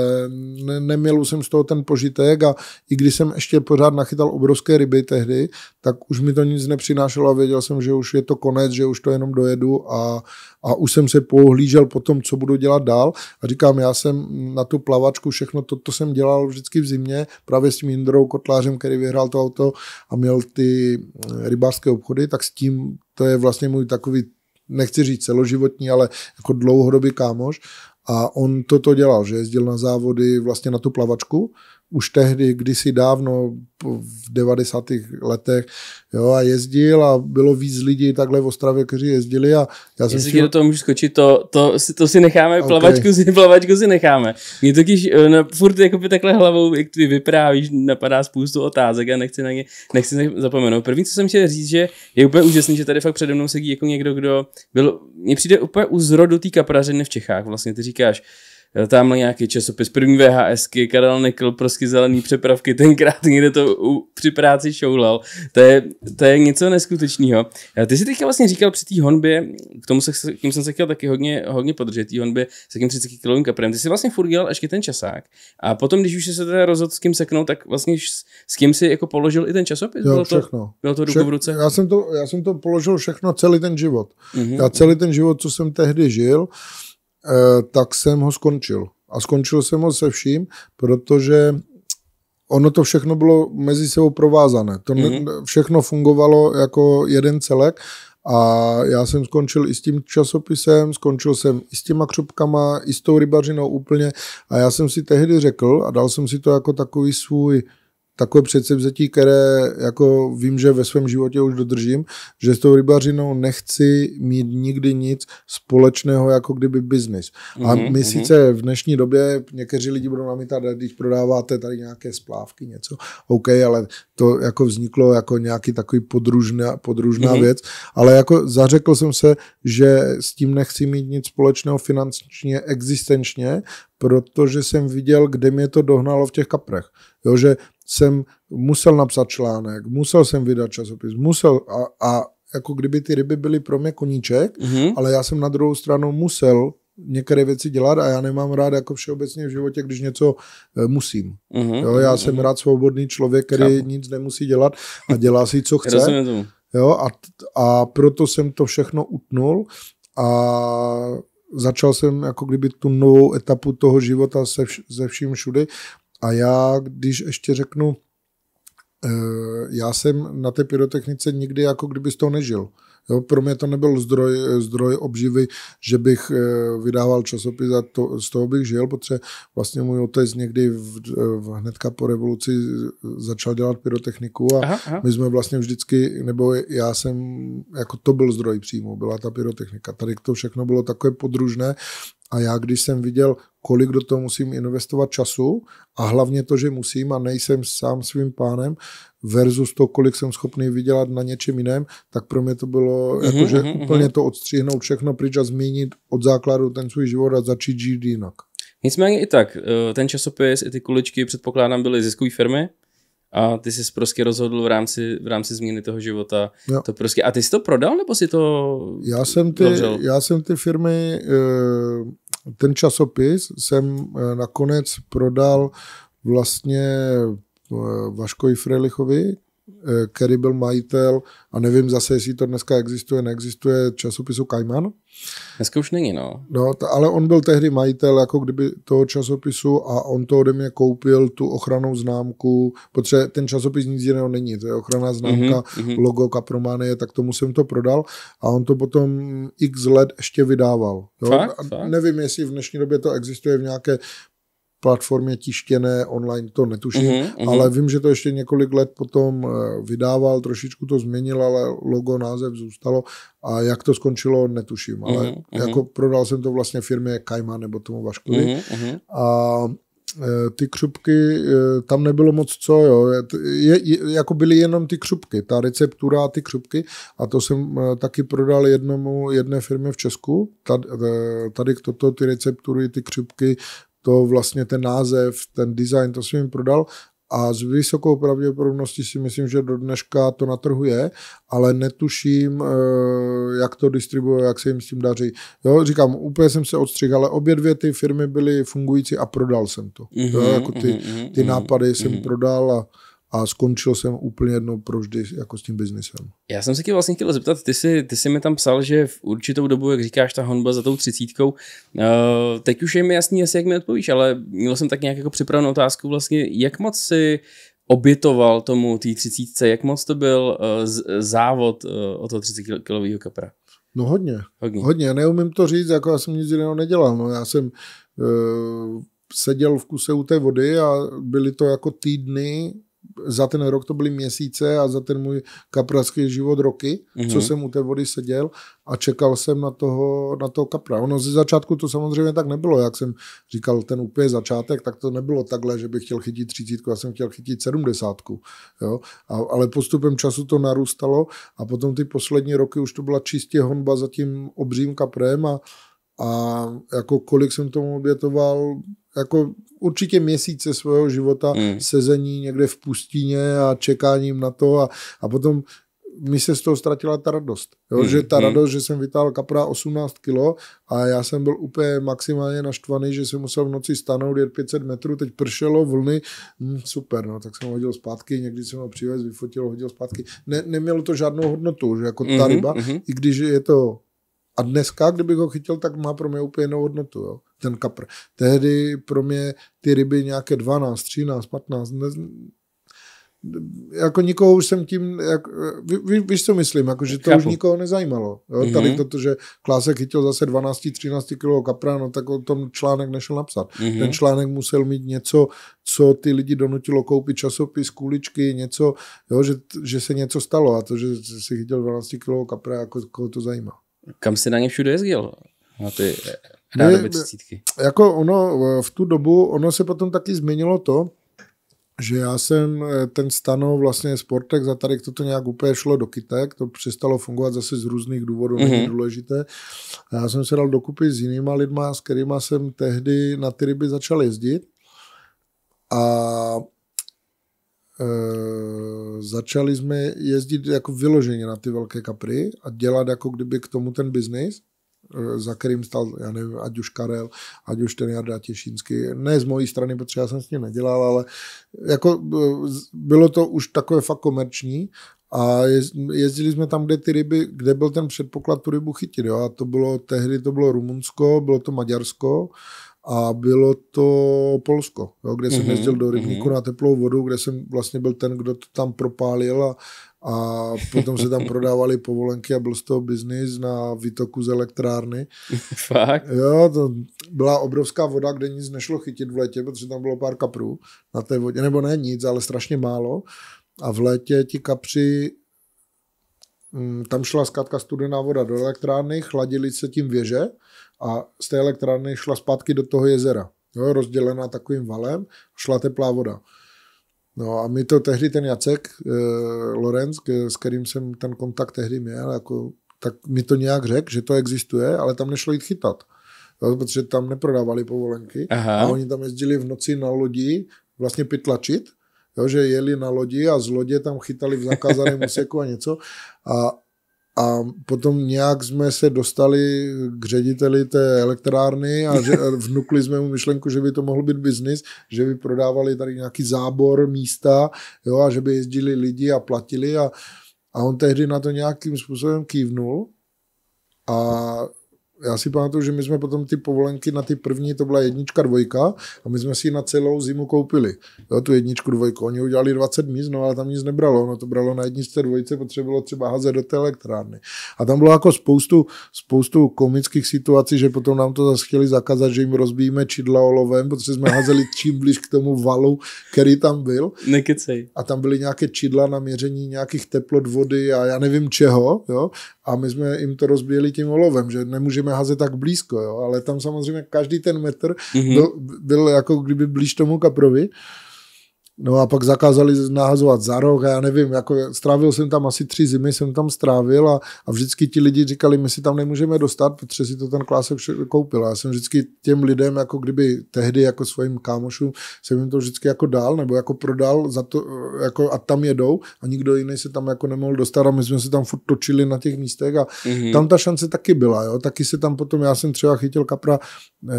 ne, neměl jsem z toho ten požitek a i když jsem ještě pořád nachytal obrovské ryby tehdy, tak už mi to nic nepřinášelo a věděl jsem, že už je to konec, že už to jenom dojedu a, a už jsem se pohlížel po tom, co budu dělat dál a říkám, já jsem na tu plavačku všechno to, to jsem dělal vždycky v zimě právě s tím Jindrou Kotlářem, který vyhrál to auto a měl ty eh, rybářské obchody, tak s tím to je vlastně můj takový nechci říct celoživotní, ale jako dlouhodobý kámoš a on toto dělal, že jezdil na závody vlastně na tu plavačku už tehdy, kdysi dávno, v 90. letech, jo, a jezdil a bylo víc lidí takhle v Ostravě, kteří jezdili a já jsem Jestli si... do toho můžu skočit, to, to, si, to si necháme, okay. plavačku, si, plavačku si necháme. Mě když eh, na, furt jakoby takhle hlavou, jak ty vyprávíš, napadá spoustu otázek a nechci na ně, nechci zapomenout. První, co jsem chtěl říct, že je úplně úžasný, že tady fakt přede mnou sedí jako někdo, kdo byl, mně přijde úplně u zrodu té kaprařiny v Čechách, vlastně ty říkáš, tam nějaký časopis, první VHSky, Karel Nikl, prostě zelený přepravky, tenkrát někde to u, při práci šoulal. To je, to je něco neskutečného. Ty jsi teďka vlastně říkal při té honbě, k tomu se, k tím jsem se chtěl taky hodně, hodně podržet, té honbě s takým 30 kg kaprem. Ty jsi vlastně furt dělal ještě ten časák a potom, když už jsi se teda rozhodl s kým seknout, tak vlastně s kým si jako položil i ten časopis? Jo, bylo všechno. To, bylo to ruku v ruce? Já jsem to, já jsem to položil všechno, celý ten život. Mm-hmm. Já celý ten život, co jsem tehdy žil, Eh, tak jsem ho skončil. A skončil jsem ho se vším, protože ono to všechno bylo mezi sebou provázané. To mm-hmm. všechno fungovalo jako jeden celek a já jsem skončil i s tím časopisem, skončil jsem i s těma křupkama, i s tou rybařinou úplně a já jsem si tehdy řekl a dal jsem si to jako takový svůj takové předsevzetí, které jako vím, že ve svém životě už dodržím, že s tou rybařinou nechci mít nikdy nic společného jako kdyby biznis. Mm-hmm, a mhm, my mm-hmm. sice v dnešní době někteří lidi budou namítat, když prodáváte tady nějaké splávky, něco, OK, ale to jako vzniklo jako nějaký takový podružná, podružná mm-hmm. věc, ale jako zařekl jsem se, že s tím nechci mít nic společného finančně, existenčně, protože jsem viděl, kde mě to dohnalo v těch kaprech. Jo, že jsem musel napsat článek, musel jsem vydat časopis, musel a, a jako kdyby ty ryby byly pro mě koníček, mm-hmm. ale já jsem na druhou stranu musel některé věci dělat a já nemám rád jako všeobecně v životě, když něco eh, musím. Mm-hmm. Jo, já mm-hmm. jsem mhm. rád svobodný člověk, který Chápu. nic nemusí dělat a dělá si, co chce. Jo, a, a proto jsem to všechno utnul a začal jsem jako kdyby tu novou etapu toho života se, vš, se vším všudy a já, když ještě řeknu, eh, já jsem na té pyrotechnice nikdy jako kdyby z toho nežil. Jo, pro mě to nebyl zdroj, zdroj obživy, že bych eh, vydával časopis a to, z toho bych žil, protože vlastně můj otec někdy v, v, hnedka po revoluci začal dělat pyrotechniku a aha, aha. my jsme vlastně vždycky, nebo já jsem, jako to byl zdroj příjmu, byla ta pyrotechnika. Tady to všechno bylo takové podružné a já, když jsem viděl kolik do toho musím investovat času a hlavně to, že musím a nejsem sám svým pánem versus to, kolik jsem schopný vydělat na něčem jiném, tak pro mě to bylo mm-hmm, že mm-hmm. Mhm, úplně to odstřihnout všechno pryč a změnit od základu ten svůj život a začít žít jinak. Nicméně i tak, eh, ten časopis i ty kuličky předpokládám byly ziskové firmy a ty jsi prostě rozhodl v rámci, v rámci změny toho života. Jo. To prostě, a ty jsi to prodal nebo si to já jsem ty, dobřel? já jsem ty firmy eh, ten časopis jsem eh, nakonec prodal vlastně eh, Vaškovi Frelichovi, Eh, který byl majitel, a nevím zase, jestli to dneska existuje, neexistuje, časopisu Kajman. Dneska už není, no. No, t- ale on byl tehdy majitel jako kdyby toho časopisu a on to ode mě koupil, tu ochranou známku, protože ten časopis nic jiného není, to je ochranná známka, mm-hmm. logo Kapromány, tak tomu jsem to prodal a on to potom x let ještě vydával. Jo? Fakt, a fakt. Nevím, jestli v dnešní době to existuje v nějaké platformě tištěné, online to netuším, mm-hmm, ale vím, že to ještě několik let potom eh, vydával, trošičku to změnil, ale logo, název zůstalo a jak to skončilo, netuším, ale mm-hmm, jako prodal jsem to vlastně firmě Kajma nebo tomu Vaškovi mm-hmm. a eh, ty křupky, eh, tam nebylo moc co, jo. Je, je, jako byly jenom ty křupky, ta receptura a ty křupky a to jsem taky prodal jednomu, jedné firmě v Česku, tady, tady toto, ty receptury, ty křupky to vlastně ten název, ten design, to jsem jim prodal a s vysokou pravděpodobností si myslím, že do dneška to na trhu je, ale netuším, eh, jak to distribuje, jak se jim s tím daří. Jo, říkám, úplně jsem se odstřihl, ale obě dvě ty firmy byly fungující a prodal jsem to. Mm-hmm, jo, mhm, jako ty, mhm, ty mhm, nápady mm-hmm, jsem mm-hmm. prodal a a skončil jsem úplně jedno provždy jako s tím biznesem. Já jsem se tě vlastně chtěl zeptat, ty jsi, ty jsi mi tam psal, že v určitou dobu, jak říkáš, ta honba za tou třicítkou, uh, teď už je mi jasný, jak mi odpovíš, ale měl jsem tak nějak jako připravenou otázku vlastně, jak moc si obětoval tomu té třicítce, jak moc to byl uh, z, závod uh, eh, o toho 30-kilového kapra? No hodně, hodně, hodně. Já neumím to říct, jako já jsem nic jiného nedělal. No, já jsem uh, seděl v kuse u té vody a byly to jako týdny, za ten rok to byly měsíce a za ten můj kapraský život roky, mm-hmm. co mhm. jsem u té vody seděl a čekal jsem na toho, na toho kapra. Ono ze začátku to samozřejmě tak nebylo, jak jsem říkal, ten úplně začátek, tak to nebylo takhle, že bych chtěl chytit třicítku, já jsem chtěl chytit sedmdesátku, jo? ale postupem času to narůstalo a potom ty poslední roky už to byla čistě honba za tím obřím kaprem a, a jako kolik jsem tomu obětoval, jako určitě měsíce svého života mm. sezení někde v pustině a čekáním na to a, a potom mi se z toho ztratila ta radost. Jo? Mm, že ta mm. radost, že jsem vytáhl kapra 18 kilo a já jsem byl úplně maximálně naštvaný, že jsem musel v noci stanout, jet 500 metrů, teď pršelo, vlny, mm, super, no, tak jsem ho hodil zpátky, někdy jsem ho přivez, vyfotil, hodil zpátky. Ne, nemělo to žádnou hodnotu, že jako ta mm, ryba, mm. i když je to a dneska, kdybych ho chytil, tak má pro mě úplně jinou hodnotu, jo? ten kapr. Tehdy pro mě ty ryby nějaké 12, 13, 15, ne, jako nikoho už jsem tím, jak, ví, ví, víš, co myslím, jako, že to Chápu. už nikoho nezajímalo. Jo? Mm-hmm. Tady toto, mhm. že Klásek chytil zase 12-13 kg kapra, no tak o tom článek nešel napsat. Mm-hmm. Ten článek musel mít něco, co ty lidi donutilo koupit časopis, kuličky, něco, jo? Že, že se něco stalo a to, že si chytil 12 kg kapra, jako koho to zajímá. Kam jsi na ně všude jezdil? Na ty rádoby třicítky. Jako ono, v tu dobu, ono se potom taky změnilo to, že já jsem eh, ten stanov vlastně sportek za tady to nějak úplně šlo do kytek, to přestalo fungovat zase z různých důvodů, mm-hmm. není mhm. důležité. A já jsem se dal dokupy s jinýma lidma, s kterýma jsem tehdy na ty ryby začal jezdit. A Eh, začali jsme jezdit jako vyloženě na ty velké kapry a dělat jako kdyby k tomu ten biznis, eh, za kterým stal, já nevím, ať už Karel, ať už ten Jarda Těšínský. Ne z mojí strany, protože já jsem s ním nedělal, ale jako eh, bylo to už takové fakt komerční a jezdili jsme tam, kde ty ryby, kde byl ten předpoklad tu rybu chytit. Jo? A to bylo, tehdy to bylo Rumunsko, bylo to Maďarsko, a bylo to Polsko, jo, kde jsem mm-hmm, jezdil do rybníku mm-hmm. na teplou vodu, kde jsem vlastně byl ten, kdo to tam propálil a, a potom se tam prodávali povolenky a byl z toho biznis na výtoku z elektrárny. Fakt? Jo, to byla obrovská voda, kde nic nešlo chytit v létě, protože tam bylo pár kaprů na té vodě, nebo ne nic, ale strašně málo. A v létě ti kapři Mm, tam šla zkrátka studená voda do elektrárny, chladily se tím věže a z té elektrárny šla zpátky do toho jezera. Jo, rozdělená takovým valem, šla teplá voda. No a my to tehdy ten Jacek eh, Lorenz, s kterým jsem ten kontakt tehdy měl, jako, tak mi to nějak řekl, že to existuje, ale tam nešlo jít chytat. Jo, protože tam neprodávali povolenky Aha. a oni tam jezdili v noci na lodi vlastně pytlačit jo, že jeli na lodi a z lodě tam chytali v zakázaném úseku a něco. A, a potom nějak jsme se dostali k řediteli té elektrárny a že, vnukli jsme mu myšlenku, že by to mohl být biznis, že by prodávali tady nějaký zábor místa jo, a že by jezdili lidi a platili a, a on tehdy na to nějakým způsobem kývnul a já si pamatuju, že my jsme potom ty povolenky na ty první, to byla jednička, dvojka a my jsme si ji na celou zimu koupili. Jo, tu jedničku, dvojku. Oni udělali 20 míst, no ale tam nic nebralo. Ono to bralo na jedničce, dvojce, potřebovalo třeba házet do té elektrárny. A tam bylo jako spoustu, spoustu komických situací, že potom nám to zase chtěli zakázat, že jim rozbíjíme čidla olovem, protože jsme házeli čím blíž k tomu valu, který tam byl. Nekecej. A tam byly nějaké čidla na měření nějakých teplot vody a já nevím čeho. Jo? a my jsme jim to rozbíjeli tím olovem, že nemůžeme házet tak blízko, jo? ale tam samozřejmě každý ten metr mhm. byl, byl jako kdyby blíž tomu kaprovi. Uh, No a pak zakázali nahazovat za rok a já nevím, jako strávil jsem tam asi tři zimy, jsem tam strávil a, a vždycky ti lidi říkali, my si tam nemůžeme dostat, protože si to ten klásek koupil. A já jsem vždycky těm lidem, jako kdyby tehdy jako svým kámošům, jsem jim to vždycky jako dal, nebo jako prodal za to, jako a tam jedou a nikdo jiný se tam jako nemohl dostat a my jsme se tam furt točili na těch místech a mm-hmm. tam ta šance taky byla, jo, taky se tam potom, já jsem třeba chytil kapra, eh,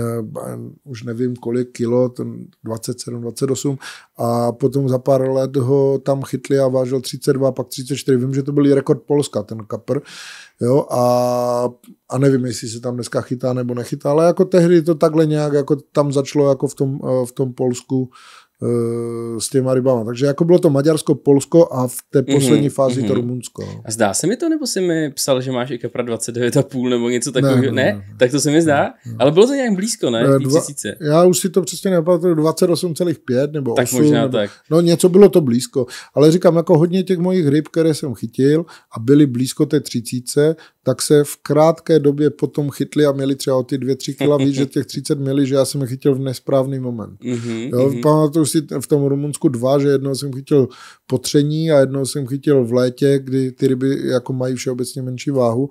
už nevím kolik kilo, ten 27, 28 a a potom za pár let ho tam chytli a vážil 32, pak 34. Vím, že to byl rekord Polska, ten kapr. Jo, a, a nevím, jestli se tam dneska chytá nebo nechytá, ale jako tehdy to takhle nějak jako tam začalo jako v tom, eh, v tom Polsku Eh, s těma rybama. Takže jako bylo to Maďarsko, Polsko a v té mhm, poslední mm-hmm, fázi mm-hmm. to Rumunsko. No. A zdá se mi to, nebo jsi mi psal, že máš i kapra 29,5 nebo něco takového? Ne, ne, ne, ne, tak to se mi zdá, ne, ale bylo to nějak blízko, ne? ne eh, dva, já už si to přesně nepamatuju, 28,5 nebo tak 8. Možná nebo, tak. No něco bylo to blízko, ale říkám, jako hodně těch mojich ryb, které jsem chytil a byly blízko té 30, tak se v krátké době potom chytli a měli třeba o ty 2-3 kila víc, že těch 30 měli, že já jsem je chytil v nesprávný moment. Mm-hmm, jo, mm-hmm. Pamatuju si v tom Rumunsku dva, že jednou jsem chytil potření a jednou jsem chytil v létě, kdy ty ryby jako mají všeobecně menší váhu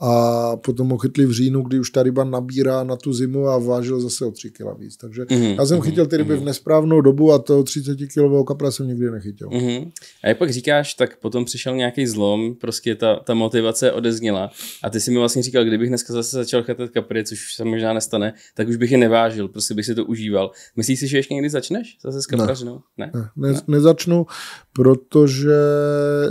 a potom ho chytli v říjnu, kdy už ta ryba nabírá na tu zimu a vážil zase o 3 kg víc. Takže mm-hmm. já jsem mhm, chytil ty ryby mm-hmm. v mhm. nesprávnou dobu a toho 30 kg kapra jsem nikdy nechytil. Mm-hmm. A jak pak říkáš, tak potom přišel nějaký zlom, prostě ta, ta motivace odezněla a ty si mi vlastně říkal, kdybych dneska zase začal chytat kapry, což už se možná nestane, tak už bych je nevážil, prostě bych si to užíval. Myslíš si, že ještě někdy začneš zase s kaprařinou? Ne. Ne? Ne, ne, nezačnu, protože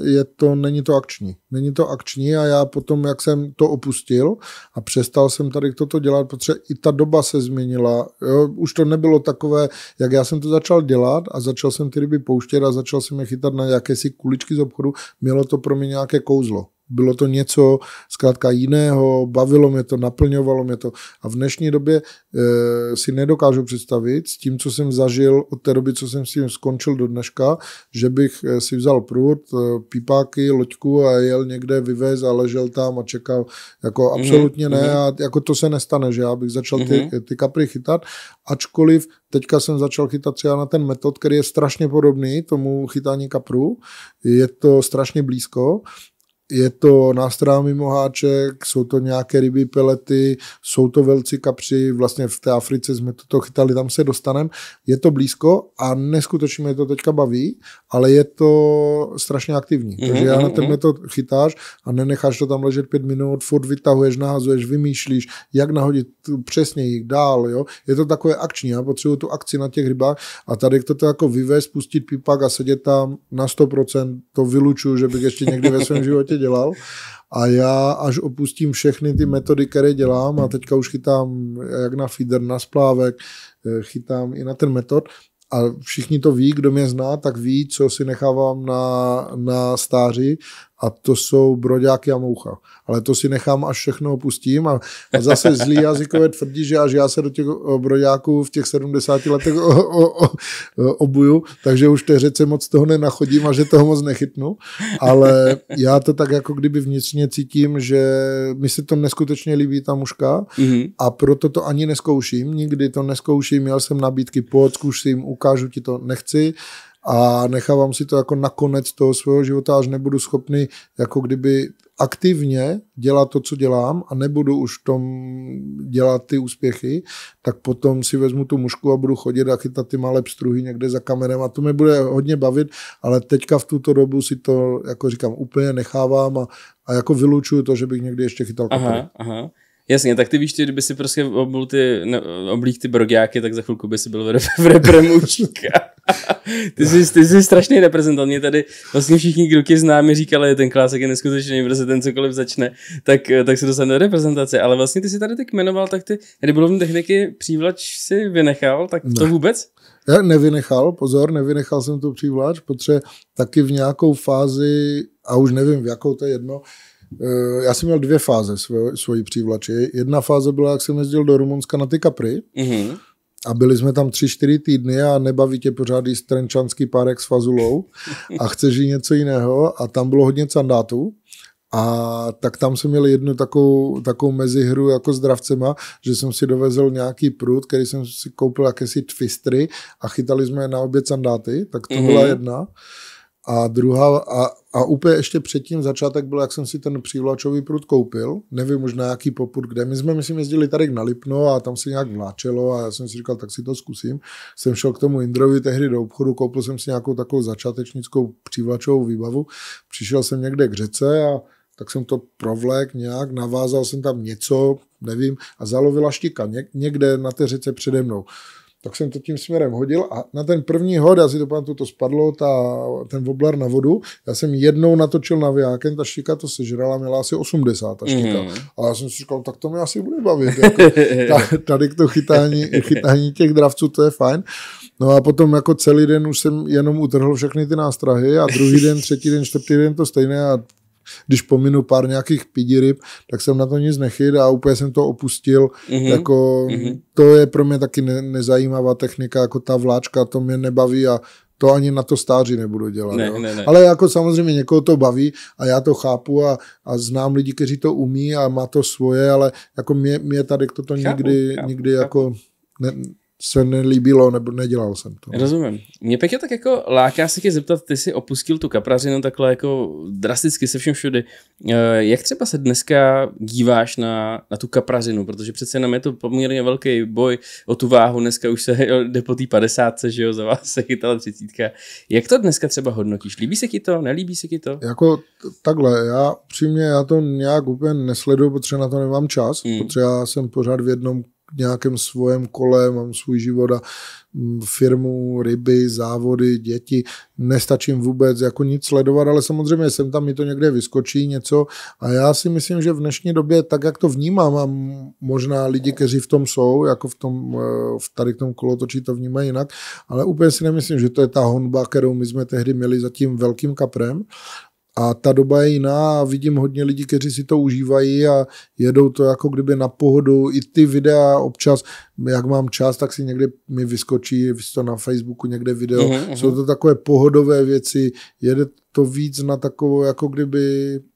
je to, není to akční. Není to akční a já potom, jak jsem to opustil a přestal jsem tady toto dělat, protože i ta doba se změnila. Jo? Už to nebylo takové, jak já jsem to začal dělat a začal jsem ty ryby pouštět a začal jsem je chytat na jakési kuličky z obchodu, mělo to pro mě nějaké kouzlo bylo to něco zkrátka jiného, bavilo mě to, naplňovalo mě to. A v dnešní době e, si nedokážu představit s tím, co jsem zažil od té doby, co jsem s tím skončil do dneška, že bych eh, si vzal průd, eh, pípáky, loďku a jel někde vyvez a ležel tam a čekal. Jako mhm, absolutně mm-hmm. ne mhm. a jako to se nestane, že já bych začal ty, mm-hmm. ty kapry chytat, ačkoliv Teďka jsem začal chytat třeba na ten metod, který je strašně podobný tomu chytání kaprů. Je to strašně blízko je to nástroj mimo háček, jsou to nějaké ryby pelety, jsou to velcí kapři, vlastně v té Africe jsme toto chytali, tam se dostaneme. Je to blízko a neskutečně mě to teďka baví, ale je to strašně aktivní. Mm-hmm. Takže já na mhm, tebe mhm. to chytáš a nenecháš to tam ležet pět minut, furt vytahuješ, nahazuješ, vymýšlíš, jak nahodit přesně jich dál. Jo? Je to takové akční, já potřebuju tu akci na těch rybách a tady to jako vyvést, pustit pipak a sedět tam na 100%, to vylučuju, že bych ještě někdy ve svém životě životě dělal. A já až opustím všechny ty metody, které dělám, a teďka už chytám jak na feeder, na splávek, eh, chytám i na ten metod, a všichni to ví, kdo mě zná, tak ví, co si nechávám na, na stáři a to jsou broďáky a Moucha. Ale to si nechám, až všechno opustím a, a zase zlí jazykové tvrdí, že až já se do těch eh, Broďáků v těch 70 letech o, o, o, eh, obuju, takže už té řece moc toho nenachodím a že toho moc nechytnu, ale já to tak jako kdyby vnitřně cítím, že mi se to neskutečně líbí ta muška mm-hmm. a proto to ani neskouším, nikdy to neskouším, měl jsem nabídky, pod, zkuším, ukážu ti to, nechci, a nechávám si to jako nakonec toho svého života, až nebudu schopný jako kdyby aktivně dělat to, co dělám a nebudu už v tom dělat ty úspěchy, tak potom si vezmu tu mušku a budu chodit a chytat ty malé pstruhy někde za kamerem a to mě bude hodně bavit, ale teďka v tuto dobu si to, jako říkám, úplně nechávám a, a jako vylučuju to, že bych někdy ještě chytal kamery. Aha, aha. Jasně, tak ty víš, ty, kdyby si prostě obul ty, ne, oblík ty brogiáky, tak za chvilku by si byl v repremučka. ty, jsi, ty jsi strašný reprezentant. Mě tady vlastně všichni, kdo tě zná, mi říkali, ten klásek je neskutečný, protože ten cokoliv začne, tak, tak se dostane do reprezentace. Ale vlastně ty si tady tak jmenoval, tak ty rybolovní techniky přívlač si vynechal, tak to ne. vůbec? Já nevynechal, pozor, nevynechal jsem tu přívlač, protože taky v nějakou fázi, a už nevím, v jakou to je jedno, Eh, já jsem měl dvě fáze své, svojí přívlači. Jedna fáze byla, jak jsem jezdil do Rumunska na ty kapry. Mm-hmm. A byli jsme tam tři, čtyři týdny a nebaví tě pořád jíst trenčanský párek s fazulou a chceš jít něco jiného a tam bylo hodně candátů. A tak tam jsem měl jednu takovou, takovou mezihru jako s dravcema, že jsem si dovezl nějaký prut, který jsem si koupil jakési twistry a chytali jsme je na obě sandáty, tak to mm-hmm. byla jedna. A druhá, a, a úplně ještě předtím začátek byl, jak jsem si ten přívlačový prut koupil, nevím možná jaký poput, kde. My jsme, myslím, jezdili tady na Lipno a tam se nějak vláčelo a já jsem si říkal, tak si to zkusím. Jsem šel k tomu Indrovi tehdy do obchodu, koupil jsem si nějakou takovou začátečnickou přívlačovou výbavu, přišel jsem někde k řece a tak jsem to provlek nějak, navázal jsem tam něco, nevím, a zalovila štika někde na té řece přede mnou tak jsem to tím směrem hodil a na ten první hod, asi to pamatuju, to spadlo, ta, ten voblar na vodu, já jsem jednou natočil na navijákem, ta štika to sežrala, měla asi 80 ta štika. Mm. A já jsem si říkal, tak to mě asi bude bavit. Jako, tady k to chytání, chytání těch dravců, to je fajn. No a potom jako celý den už jsem jenom utrhl všechny ty nástrahy a druhý den, třetí den, čtvrtý den to stejné a když pominu pár nějakých pidiryb, tak jsem na to nic nechyt a úplně jsem to opustil. Mm-hmm. Jako, mm-hmm. To je pro mě taky ne- nezajímavá technika, jako ta vláčka, to mě nebaví a to ani na to stáří nebudu dělat. Ne, jo? Ne, ne. Ale jako samozřejmě někoho to baví a já to chápu a, a znám lidi, kteří to umí a má to svoje, ale jako mě, mě tady toto to nikdy, chápu, nikdy chápu. jako... Ne, se nelíbilo, nebo nedělal jsem to. Rozumím. Mě pěkně tak jako láká se tě zeptat, ty jsi opustil tu kaprařinu takhle jako drasticky se všem všude. Eh, jak třeba se dneska díváš na, na tu kaprařinu, protože přece jenom je to poměrně velký boj o tu váhu, dneska už se jde po té 50, že jo, za vás se chytala třicítka. Jak to dneska třeba hodnotíš? Líbí se ti to, nelíbí se ti to? Jako takhle, já přímě já to nějak úplně nesleduju, protože na to nemám čas, hmm. protože já jsem pořád v jednom nějakém svojem kole, mám svůj život a mm, firmu, ryby, závody, děti. Nestačím vůbec jako nic sledovat, ale samozřejmě jsem tam, mi to někde vyskočí něco a já si myslím, že v dnešní době, tak jak to vnímám a možná lidi, kteří v tom jsou, jako v tom, e, v tady k tomu kolotočí to vnímají jinak, ale úplně si nemyslím, že to je ta honba, kterou my jsme tehdy měli za tím velkým kaprem a ta doba je jiná a vidím hodně lidí, kteří si to užívají a jedou to jako kdyby na pohodu. I ty videa občas, jak mám čas, tak si někde mi vyskočí to na Facebooku někde video. Mm-hmm. Jsou mhm. to takové pohodové věci, jede to víc na takovou jako kdyby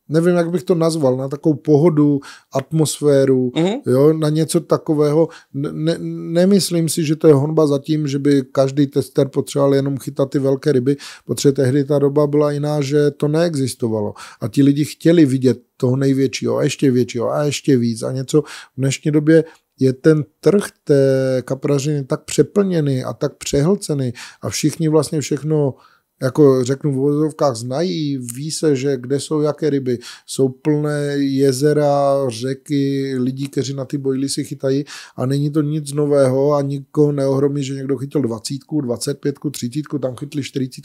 nevím, jak bych to nazval, na takovou pohodu, atmosféru, mm-hmm. jo, na něco takového. Ne, nemyslím si, že to je honba za tím, že by každý tester potřeboval jenom chytat ty velké ryby, protože tehdy ta doba byla jiná, že to neexistovalo. A ti lidi chtěli vidět toho největšího a ještě většího a ještě víc a něco. V dnešní době je ten trh té kaprařiny tak přeplněný a tak přehlcený a všichni vlastně všechno jako řeknu v uvozovkách, znají, ví se, že kde jsou jaké ryby. Jsou plné jezera, řeky, lidí, kteří na ty bojly si chytají a není to nic nového a nikoho neohromí, že někdo chytil dvacítku, 25, třicítku, tam chytli 40.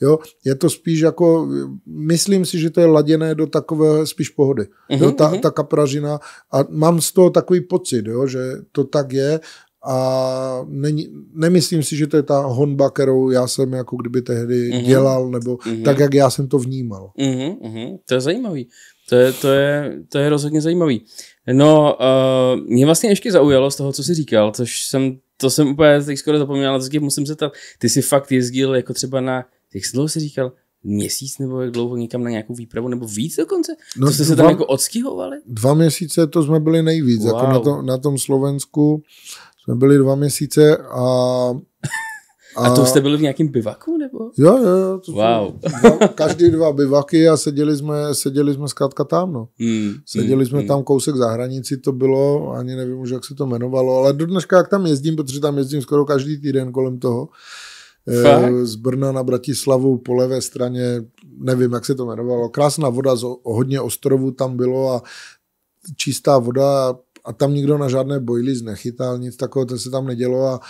Jo, je to spíš jako, myslím si, že to je laděné do takové spíš pohody. Mm-hmm, jo, ta, mhm. ta kapražina a mám z toho takový pocit, jo, že to tak je a není, nemyslím si, že to je ta honba, kterou já jsem jako kdyby tehdy mm-hmm. dělal, nebo mm-hmm. tak, jak já jsem to vnímal. Mm-hmm, To je zajímavý. To je, to je, to je rozhodně zajímavý. No, uh, mě vlastně ještě zaujalo z toho, co jsi říkal, což jsem, to jsem úplně teď skoro zapomněl, ale zase musím se tam. ty jsi fakt jezdil jako třeba na, jak jsi dlouho jsi říkal, měsíc nebo jak dlouho někam na nějakou výpravu, nebo víc dokonce? No, to jste se tam jako odskyhovali? Dva měsíce to jsme byli nejvíc, wow. jako na, to, na tom Slovensku. Uh, jsme byli dva měsíce a... A, a to jste byli v nějakém bivaku, nebo? Jo, jo, jo. To wow. Dva, každý dva bivaky a seděli jsme, seděli jsme zkrátka tam, no. Mm, seděli mm, jsme mm. tam kousek za hranici, to bylo, ani nevím už, jak se to jmenovalo, ale do dneška, jak tam jezdím, protože tam jezdím skoro každý týden kolem toho, eh, Fakt? z Brna na Bratislavu po levé straně, nevím, jak se to jmenovalo. Krásná voda, z, hodně ostrovů tam bylo a čistá voda, a tam nikdo na žádné boilies nechytal, nic takového, to se tam nedělo a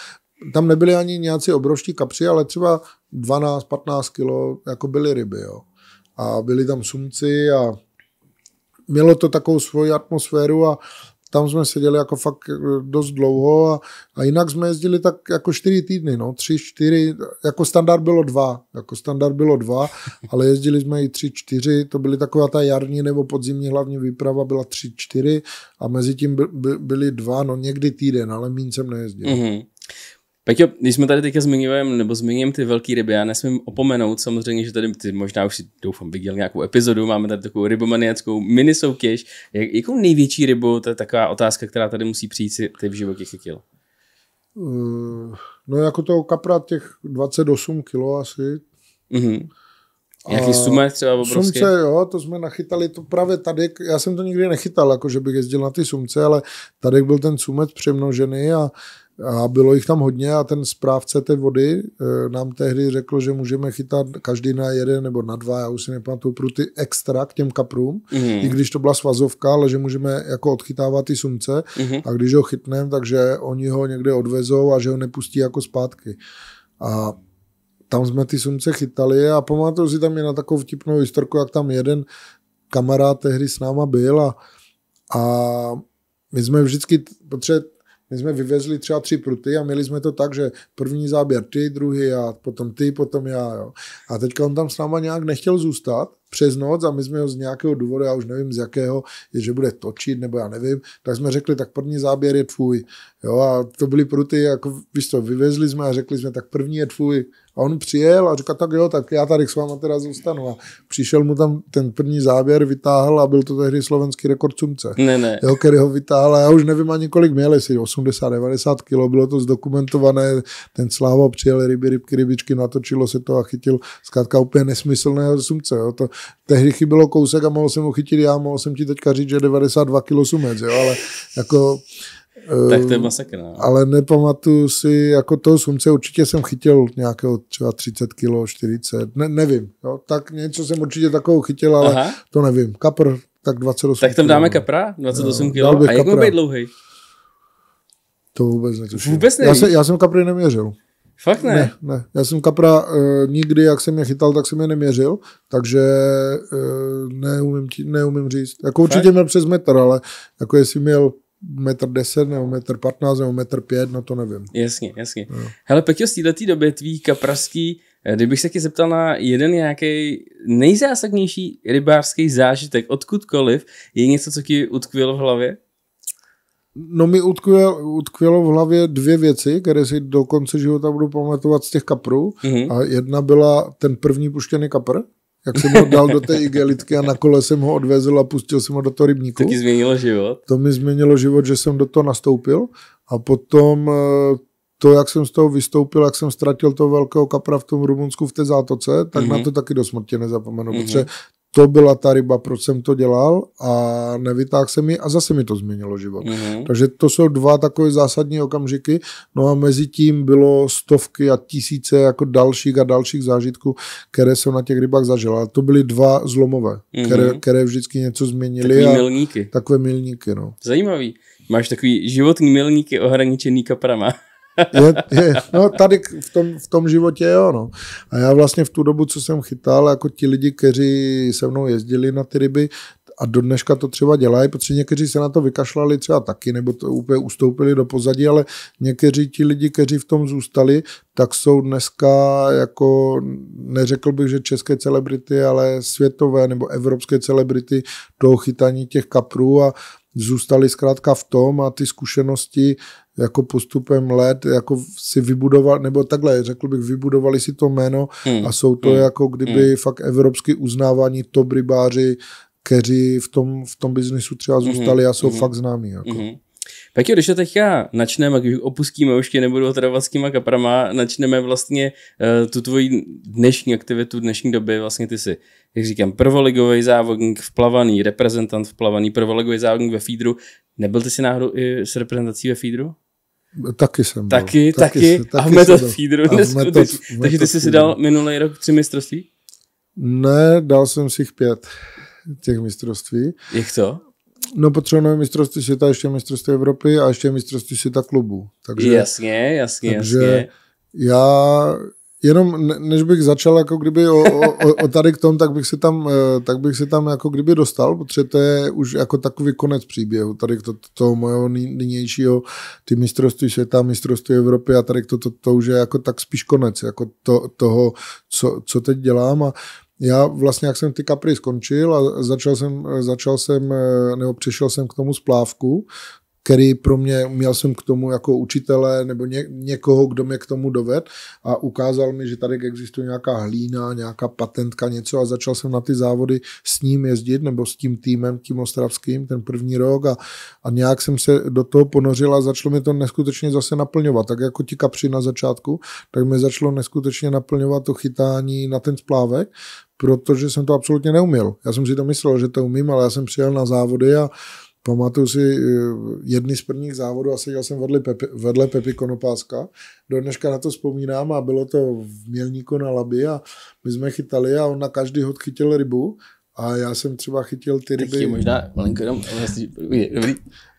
tam nebyli ani nějací obrovští kapři, ale třeba 12-15 kilo jako byly ryby, jo. A byli tam sumci a mělo to takovou svoji atmosféru a tam jsme seděli jako fakt eh, dost dlouho a, a jinak jsme jezdili tak jako čtyři týdny, no, tři, čtyři, jako standard bylo dva, jako standard bylo dva, ale jezdili jsme i tři, čtyři, to byly taková ta jarní nebo podzimní hlavní výprava byla tři, čtyři a mezi tím by, by, byly dva, no někdy týden, ale mín jsem nejezdil. Mm-hmm. Tak jo, když jsme tady teďka zmiňujeme, nebo zmiňujeme ty velké ryby, já nesmím opomenout samozřejmě, že tady ty možná už si doufám viděl nějakou epizodu, máme tady takovou rybomaniackou mini soutěž. Jak, jakou největší rybu, to je taková otázka, která tady musí přijít, si ty v životě chytil? Mm, no jako toho kapra těch 28 kilo asi. Mm-hmm. Jaký sumec třeba obrovský? Sumce, jo, to jsme nachytali to právě tady, já jsem to nikdy nechytal, jako že bych jezdil na ty sumce, ale tady byl ten sumec přemnožený a a bylo jich tam hodně a ten správce té vody eh, nám tehdy řekl, že můžeme chytat každý na jeden nebo na dva, já už si nepamatuju, pruty extra k těm kaprům, mm-hmm. i když to byla svazovka, ale že můžeme jako odchytávat ty sumce mm-hmm. a když ho chytneme, takže oni ho někde odvezou a že ho nepustí jako zpátky. A tam jsme ty sumce chytali a pamatuju si tam je na takovou vtipnou historku, jak tam jeden kamarád tehdy s náma byl a, a my jsme vždycky, protože my jsme vyvezli třeba tři pruty a měli jsme to tak, že první záběr ty, druhý a potom ty, potom já. Jo. A teďka on tam s náma nějak nechtěl zůstat přes noc a my jsme ho z nějakého důvodu, já už nevím z jakého, je, že bude točit nebo já nevím, tak jsme řekli, tak první záběr je tvůj. Jo, a to byly pruty, jako víš to, vyvezli jsme a řekli jsme, tak první je tvůj. A on přijel a říkal, tak jo, tak já tady s váma teda zůstanu. A přišel mu tam ten první záběr, vytáhl a byl to tehdy slovenský rekord sumce. Ne, ne. Jo, který ho vytáhl a já už nevím ani kolik měl, jestli 80, 90 kilo, bylo to zdokumentované. Ten Sláva přijel ryby, rybky, rybičky, natočilo se to a chytil zkrátka úplně nesmyslného sumce. Jo. To, tehdy chybilo kousek a mohl jsem ho chytit já, mohl jsem ti teďka říct, že 92 kg sumec, jo, ale jako... tak to je eh, masakra. No. Ale nepamatuju si, jako toho sumce určitě jsem chytil nějakého třeba 30 kg, 40, ne, nevím. Jo? Tak něco jsem určitě takovou chytil, ale Aha. to nevím. Kapr, tak 28 Tak tam dáme no. no, kilo. kapra, 28 kg. A jak kapra. mu být dlouhý? To vůbec netuším. Vůbec nevím. Já, se, já jsem kapry neměřil. Fakt ne? Ne, ne. Já jsem kapra uh, nikdy, jak jsem je chytal, tak jsem je neměřil, takže uh, neumím, ti, neumím říct. Jako Fakt? určitě měl přes metr, ale jako jestli měl metr 10 nebo metr 15 nebo metr 5, no to nevím. Jasně, jasně. No. Hele, Peťo, z této době tvý kapraský, eh, kdybych se tě zeptal na jeden nějaký nejzásadnější rybářský zážitek odkudkoliv, je něco, co ti utkvělo v hlavě? No mi utkvělo, utkvělo v hlavě dvě věci, které si do konce života budu pamatovat z těch kaprů. Mm-hmm. A jedna byla ten první puštěný kapr, jak jsem ho dal do té igelitky a na kole jsem ho odvezl a pustil jsem ho do toho rybníku. To ti změnilo život? To mi změnilo život, že jsem do toho nastoupil a potom eh, to, jak jsem z toho vystoupil, jak jsem ztratil toho velkého kapra v tom Rumunsku v té zátoce, tak mm-hmm. na mhm. to taky do smrti nezapomenu, mm-hmm. protože to byla ta ryba, proč jsem to dělal a nevytáhl jsem ji a zase mi to změnilo život. Mm-hmm. Takže to jsou dva takové zásadní okamžiky. No a mezi tím bylo stovky a tisíce jako dalších a dalších zážitků, které jsem na těch rybách zažil. Ale to byly dva zlomové, mm-hmm. které, které vždycky něco změnily. Takové milníky. Takové milníky, no. Zajímavý. Máš takový životní milníky ohraničený kaprama. Je, je, no tady v tom, v tom životě jo, no. A já vlastně v tu dobu, co jsem chytal, jako ti lidi, kteří se mnou jezdili na ty ryby, a do dneška to třeba dělají, protože někteří se na to vykašlali třeba taky, nebo to úplně ustoupili do pozadí, ale někteří ti lidi, kteří v tom zůstali, tak jsou dneska jako, neřekl bych, že české celebrity, ale světové nebo evropské celebrity toho chytání těch kaprů a zůstali zkrátka v tom a ty zkušenosti jako postupem let jako si vybudoval, nebo takhle, řekl bych, vybudovali si to jméno hmm. a jsou to hmm. jako kdyby hmm. fakt evropsky uznávání top rybáři, kteří v tom, v tom biznesu třeba hmm. zůstali hmm. a jsou hmm. fakt známí. Jako. Hmm. tak jo, když to teďka načneme, když opustíme už tě nebudu otravovat s těma kaprama, načneme vlastně uh, tu tvoji dnešní aktivitu dnešní doby, vlastně ty jsi, jak říkám, prvoligový závodník plavaný, reprezentant v plavaný, prvoligový závodník ve feedru. Nebyl ty si náhodou i s reprezentací ve feedru? Taky jsem byl. Taky, taky, taky, taky a v Method Takže ty jsi si dal minulý rok tři mistrovství? Ne, dal jsem si jich pět těch mistrovství. Jak to? No potřebujeme mistrovství světa, ještě mistrovství Evropy a ještě mistrovství světa klubů. Takže, jasně, jasně, takže jasně. Já jenom než bych začal jako kdyby o, o, o tady k tom, tak bych si tam, eh, tak bych si tam jako kdyby dostal, protože to je už jako takový konec příběhu, tady to, to, toho mojeho nynějšího, ty mistrovství světa, mistrovství Evropy a tady to, to, to už je jako tak spíš konec jako to, toho, co, co teď dělám a já vlastně, jak jsem ty kapry skončil a začal jsem, začal jsem, eh, nebo přišel jsem k tomu splávku, který pro mě, měl jsem k tomu jako učitele nebo ně, někoho, kdo mě k tomu doved a ukázal mi, že tady existuje nějaká hlína, nějaká patentka, něco a začal jsem na ty závody s ním jezdit nebo s tím týmem, tím ostravským, ten první rok a, a nějak jsem se do toho ponořil a začalo mi to neskutečně zase naplňovat. Tak jako ti kapři na začátku, tak mi začalo neskutečně naplňovat to chytání na ten splávek, protože jsem to absolutně neuměl. Já jsem si to myslel, že to umím, ale já jsem přijel na závody a Pamatuju si eh, jedny z prvních závodů a seděl jsem vedle Pepi, vedle Pepi Konopáska. Do dneška na to vzpomínám a bylo to v Mělníku na Labi a my jsme chytali a on na každý hod chytil rybu a já jsem třeba chytil ty ryby. možná malinko jenom,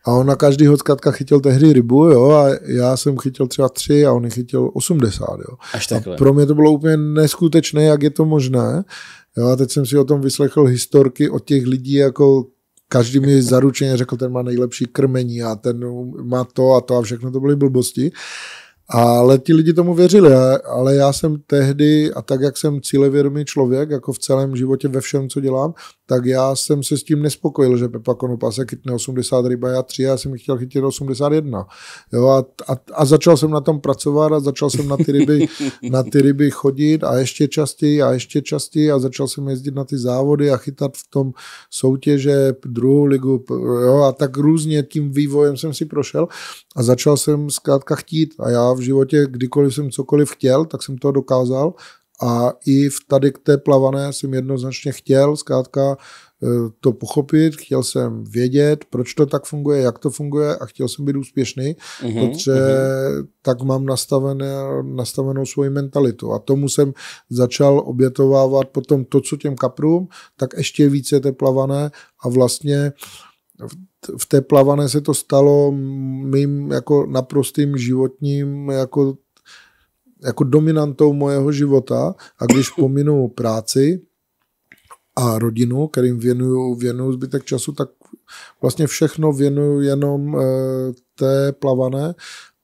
A on na každý hod zkrátka chytil tehdy rybu, jo, a já jsem chytil třeba tři a on chytil 80, jo. Až A pro mě to bylo úplně neskutečné, jak je to možné. Jo, a teď jsem si o tom vyslechl historky od těch lidí, jako každý mi zaručeně řekl, ten má nejlepší krmení a ten má to a to a všechno to byly blbosti. Ale ti lidi tomu věřili, ale já jsem tehdy, a tak jak jsem cílevědomý člověk, jako v celém životě ve všem, co dělám, tak já jsem se s tím nespokojil, že Pepa Konopa se chytne 80 ryba, já 3, já jsem chtěl chytit 81. Jo, a, a, a, začal jsem na tom pracovat a začal jsem na ty, ryby, na ty ryby chodit a ještě častěji a ještě častěji a začal jsem jezdit na ty závody a chytat v tom soutěže druhou ligu jo, a tak různě tím vývojem jsem si prošel a začal jsem zkrátka chtít a já v životě, kdykoliv jsem cokoliv chtěl, tak jsem to dokázal a i v tady k té plavané jsem jednoznačně chtěl zkrátka eh, to pochopit, chtěl jsem vědět, proč to tak funguje, jak to funguje a chtěl jsem být úspěšný, mm-hmm, protože mhm. tak mám nastavené, nastavenou svoji mentalitu a tomu jsem začal obětovávat potom to, co těm kaprům, tak ještě více je té plavané a vlastně v té plavané se to stalo mým jako naprostým životním jako, jako dominantou mojeho života a když pominu práci a rodinu, kterým věnuju, věnuju zbytek času, tak vlastně všechno věnuju jenom eh, té plavané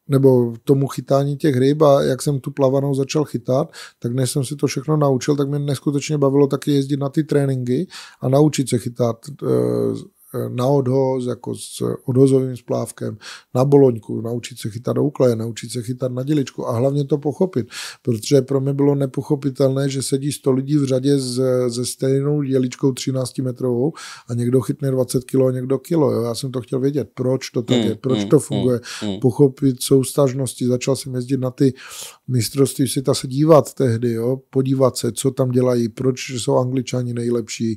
nebo tomu chytání těch ryb a jak jsem tu plavanou začal chytat, tak než jsem si to všechno naučil, tak mě neskutečně bavilo taky jezdit na ty tréninky a naučit se chytat eh, na odhoz, jako s odhozovým splávkem, na boloňku, naučit se chytat do naučit se chytat na děličku a hlavně to pochopit, protože pro mě bylo nepochopitelné, že sedí 100 lidí v řadě se stejnou děličkou 13 metrovou a někdo chytne 20 kilo, někdo kilo. Jo? Já jsem to chtěl vědět, proč to tak hmm, je, hmm, proč to hmm, funguje, pochopit soustažnosti. Začal jsem jezdit na ty mistrovství ta se dívat tehdy, jo? podívat se, co tam dělají, proč jsou angličani nejlepší.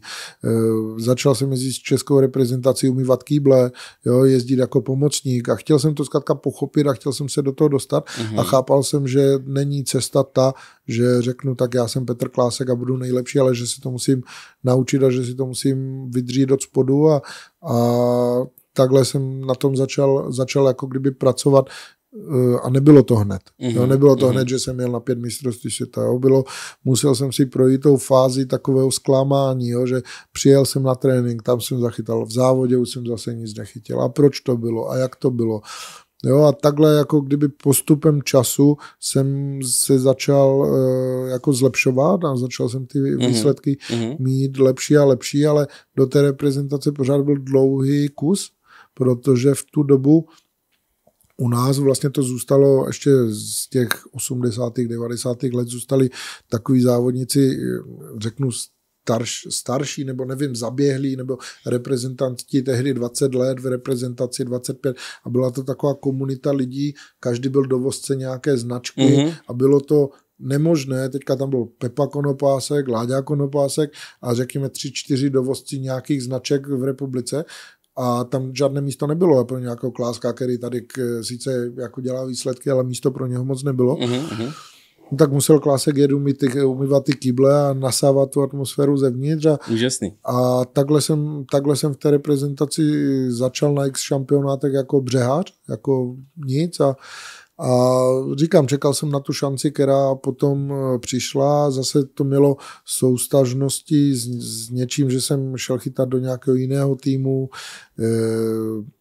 E, začal jsem jezdit s českou reprezentací reprezentaci umývat kýble, jo, jezdit jako pomocník a chtěl jsem to zkrátka pochopit a chtěl jsem se do toho dostat mm-hmm. a chápal jsem, že není cesta ta, že řeknu, tak já jsem Petr Klásek a budu nejlepší, ale že si to musím naučit a že si to musím vydřít od spodu a, a takhle jsem na tom začal, začal jako kdyby pracovat, Eh, a nebylo to hned. Mm-hmm. Jo, mhm, nebylo to mm-hmm. hned, že jsem měl na pět mistrovství světa. Jo. Bylo, musel jsem si projít tou fázi takového zklamání, jo, že přijel jsem na trénink, tam jsem zachytal, v závodě už jsem zase nic nechytil. A proč to bylo? A jak to bylo? Jo, a takhle jako kdyby postupem času jsem se začal uh, jako zlepšovat a začal jsem ty mm-hmm. výsledky mm-hmm. mít lepší a lepší, ale do té reprezentace pořád byl dlouhý kus, protože v tu dobu u nás vlastně to zůstalo ještě z těch 80. 90. let zůstali takový závodníci, řeknu starš, starší nebo nevím, zaběhlí nebo reprezentanti tehdy 20 let v reprezentaci 25 a byla to taková komunita lidí, každý byl dovozce nějaké značky mm-hmm. a bylo to nemožné, teďka tam byl Pepa Konopásek, Láďa Konopásek a řekněme tři, čtyři dovozci nějakých značek v republice a tam žádné místo nebylo pro nějakou Kláska, který tady k, sice jako dělá výsledky, ale místo pro něho moc nebylo. Mm-hmm. No, tak musel Klásek jet umýt ty, umývat ty kyble a nasávat tu atmosféru zevnitř. A, Úžasný. A takhle jsem, takhle jsem v té reprezentaci začal na X šampionátech jako břehář, jako nic a a říkám, čekal jsem na tu šanci, která potom e, přišla. Zase to mělo soustažnosti s, s něčím, že jsem šel chytat do nějakého jiného týmu e,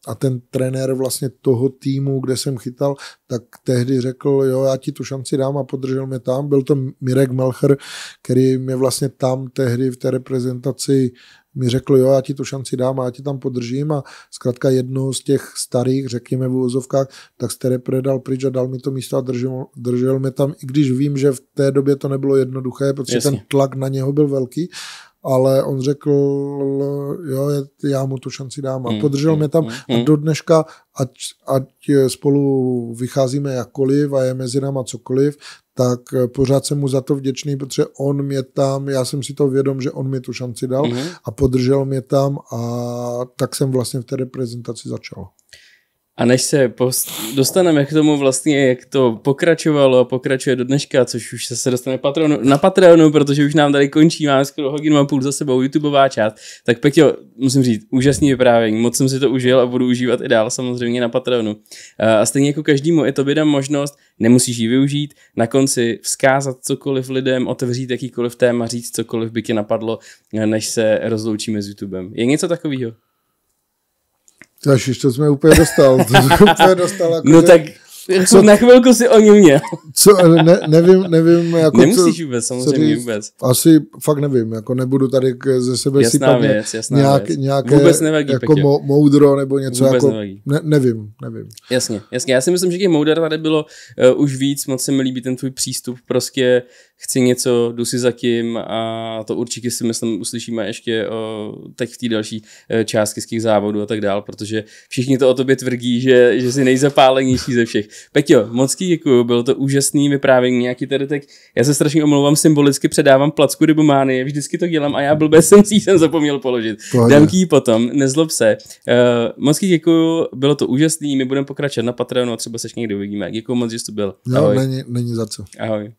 a ten trenér vlastně toho týmu, kde jsem chytal, tak tehdy řekl, jo, já ti tu šanci dám a podržel mě tam. Byl to Mirek Melcher, který mě vlastně tam tehdy v té reprezentaci mi řekl, jo, já ti tu šanci dám a já ti tam podržím a zkrátka jednoho z těch starých, řekněme v úvozovkách, tak jste repredal pryč a dal mi to místo a držel, držel mě tam, i když vím, že v té době to nebylo jednoduché, protože Jasně. ten tlak na něho byl velký, ale on řekl, jo, já mu tu šanci dám a hmm, podržel mm, mě tam mm, a hmm. do dneška, ať, ať spolu vycházíme jakkoliv a je mezi náma cokoliv, tak eh, pořád jsem mu za to vděčný, protože on mě tam, já jsem si to vědom, že on mi tu šanci dal mm-hmm. a podržel mě tam a tak jsem vlastně v té reprezentaci začal. A než se post- dostaneme k tomu vlastně, jak to pokračovalo a pokračuje do dneška, což už se dostane patronu, na Patreonu, protože už nám tady končí, máme skoro hodinu a půl za sebou YouTubeová část, tak Peťo, musím říct, úžasný vyprávění, moc jsem si to užil a budu užívat i dál samozřejmě na Patreonu. Eh, a stejně jako každému, i tobě dám možnost, nemusíš ji využít, na konci vzkázat cokoliv lidem, otevřít jakýkoliv téma, říct cokoliv by tě napadlo, eh, než se rozloučíme s YouTubem. Je něco takového? Ježiš, to jsme úplně dostal. To jsme úplně dostal jako no tak jako co, na chvilku si o něm měl. co, ne, nevím, nevím. Jako Nemusíš co, vůbec, samozřejmě co vůbec. Asi fakt nevím, jako nebudu tady ze sebe jasná sypat věc, jasná nějak, věc. nějaké vůbec nevadí, jako mo, moudro nebo něco. Vůbec jako, nevadí. Ne, nevím, nevím. Jasně, jasně. Já si myslím, že těch moudr tady bylo uh, už víc, moc se mi líbí ten tvůj přístup, prostě chci něco, jdu si za tím a to určitě si myslím uslyšíme ještě o, eh, teď v té další eh, z těch závodů a tak dál, protože všichni to o tobě tvrdí, že, že jsi nejzapálenější ze všech. Peťo, moc děkuji, bylo to úžasný vyprávění, nějaký tady tak, já se strašně omlouvám, symbolicky předávám placku rybomány, vždycky to dělám a já blbě jsem si jsem zapomněl položit. Dám ti potom, nezlob se. Uh, moc děkuji, bylo to úžasný, my budeme pokračovat na Patreonu a třeba se někdy uvidíme. Děkuji moc, že jsi tu byl. No, Ahoj. No, není, není za co. Ahoj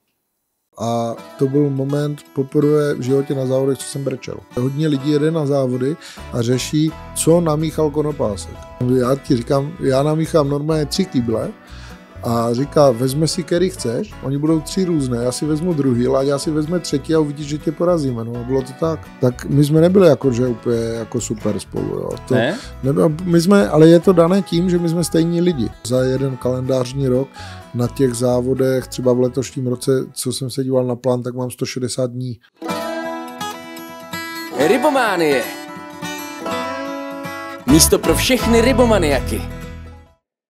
a to byl moment poprvé v životě na závodech, co jsem brečel. Hodně lidí jede na závody a řeší, co namíchal konopásek. Já ti říkám, já namíchám normálně tři kýble a říká, vezme si, který chceš, oni budou tři různé, já si vezmu druhý, a já si vezme třetí a uvidíš, že tě porazíme, no a bylo to tak. Tak my jsme nebyli jako, že úplně jako super spolu, jo. To, ne? Nebylo, no, my jsme, ale je to dané tím, že my jsme stejní lidi. Za jeden kalendářní rok na těch závodech, třeba v letošním roce, co jsem se díval na plán, tak mám 160 dní. Rybománie. Místo pro všechny rybomaniaky.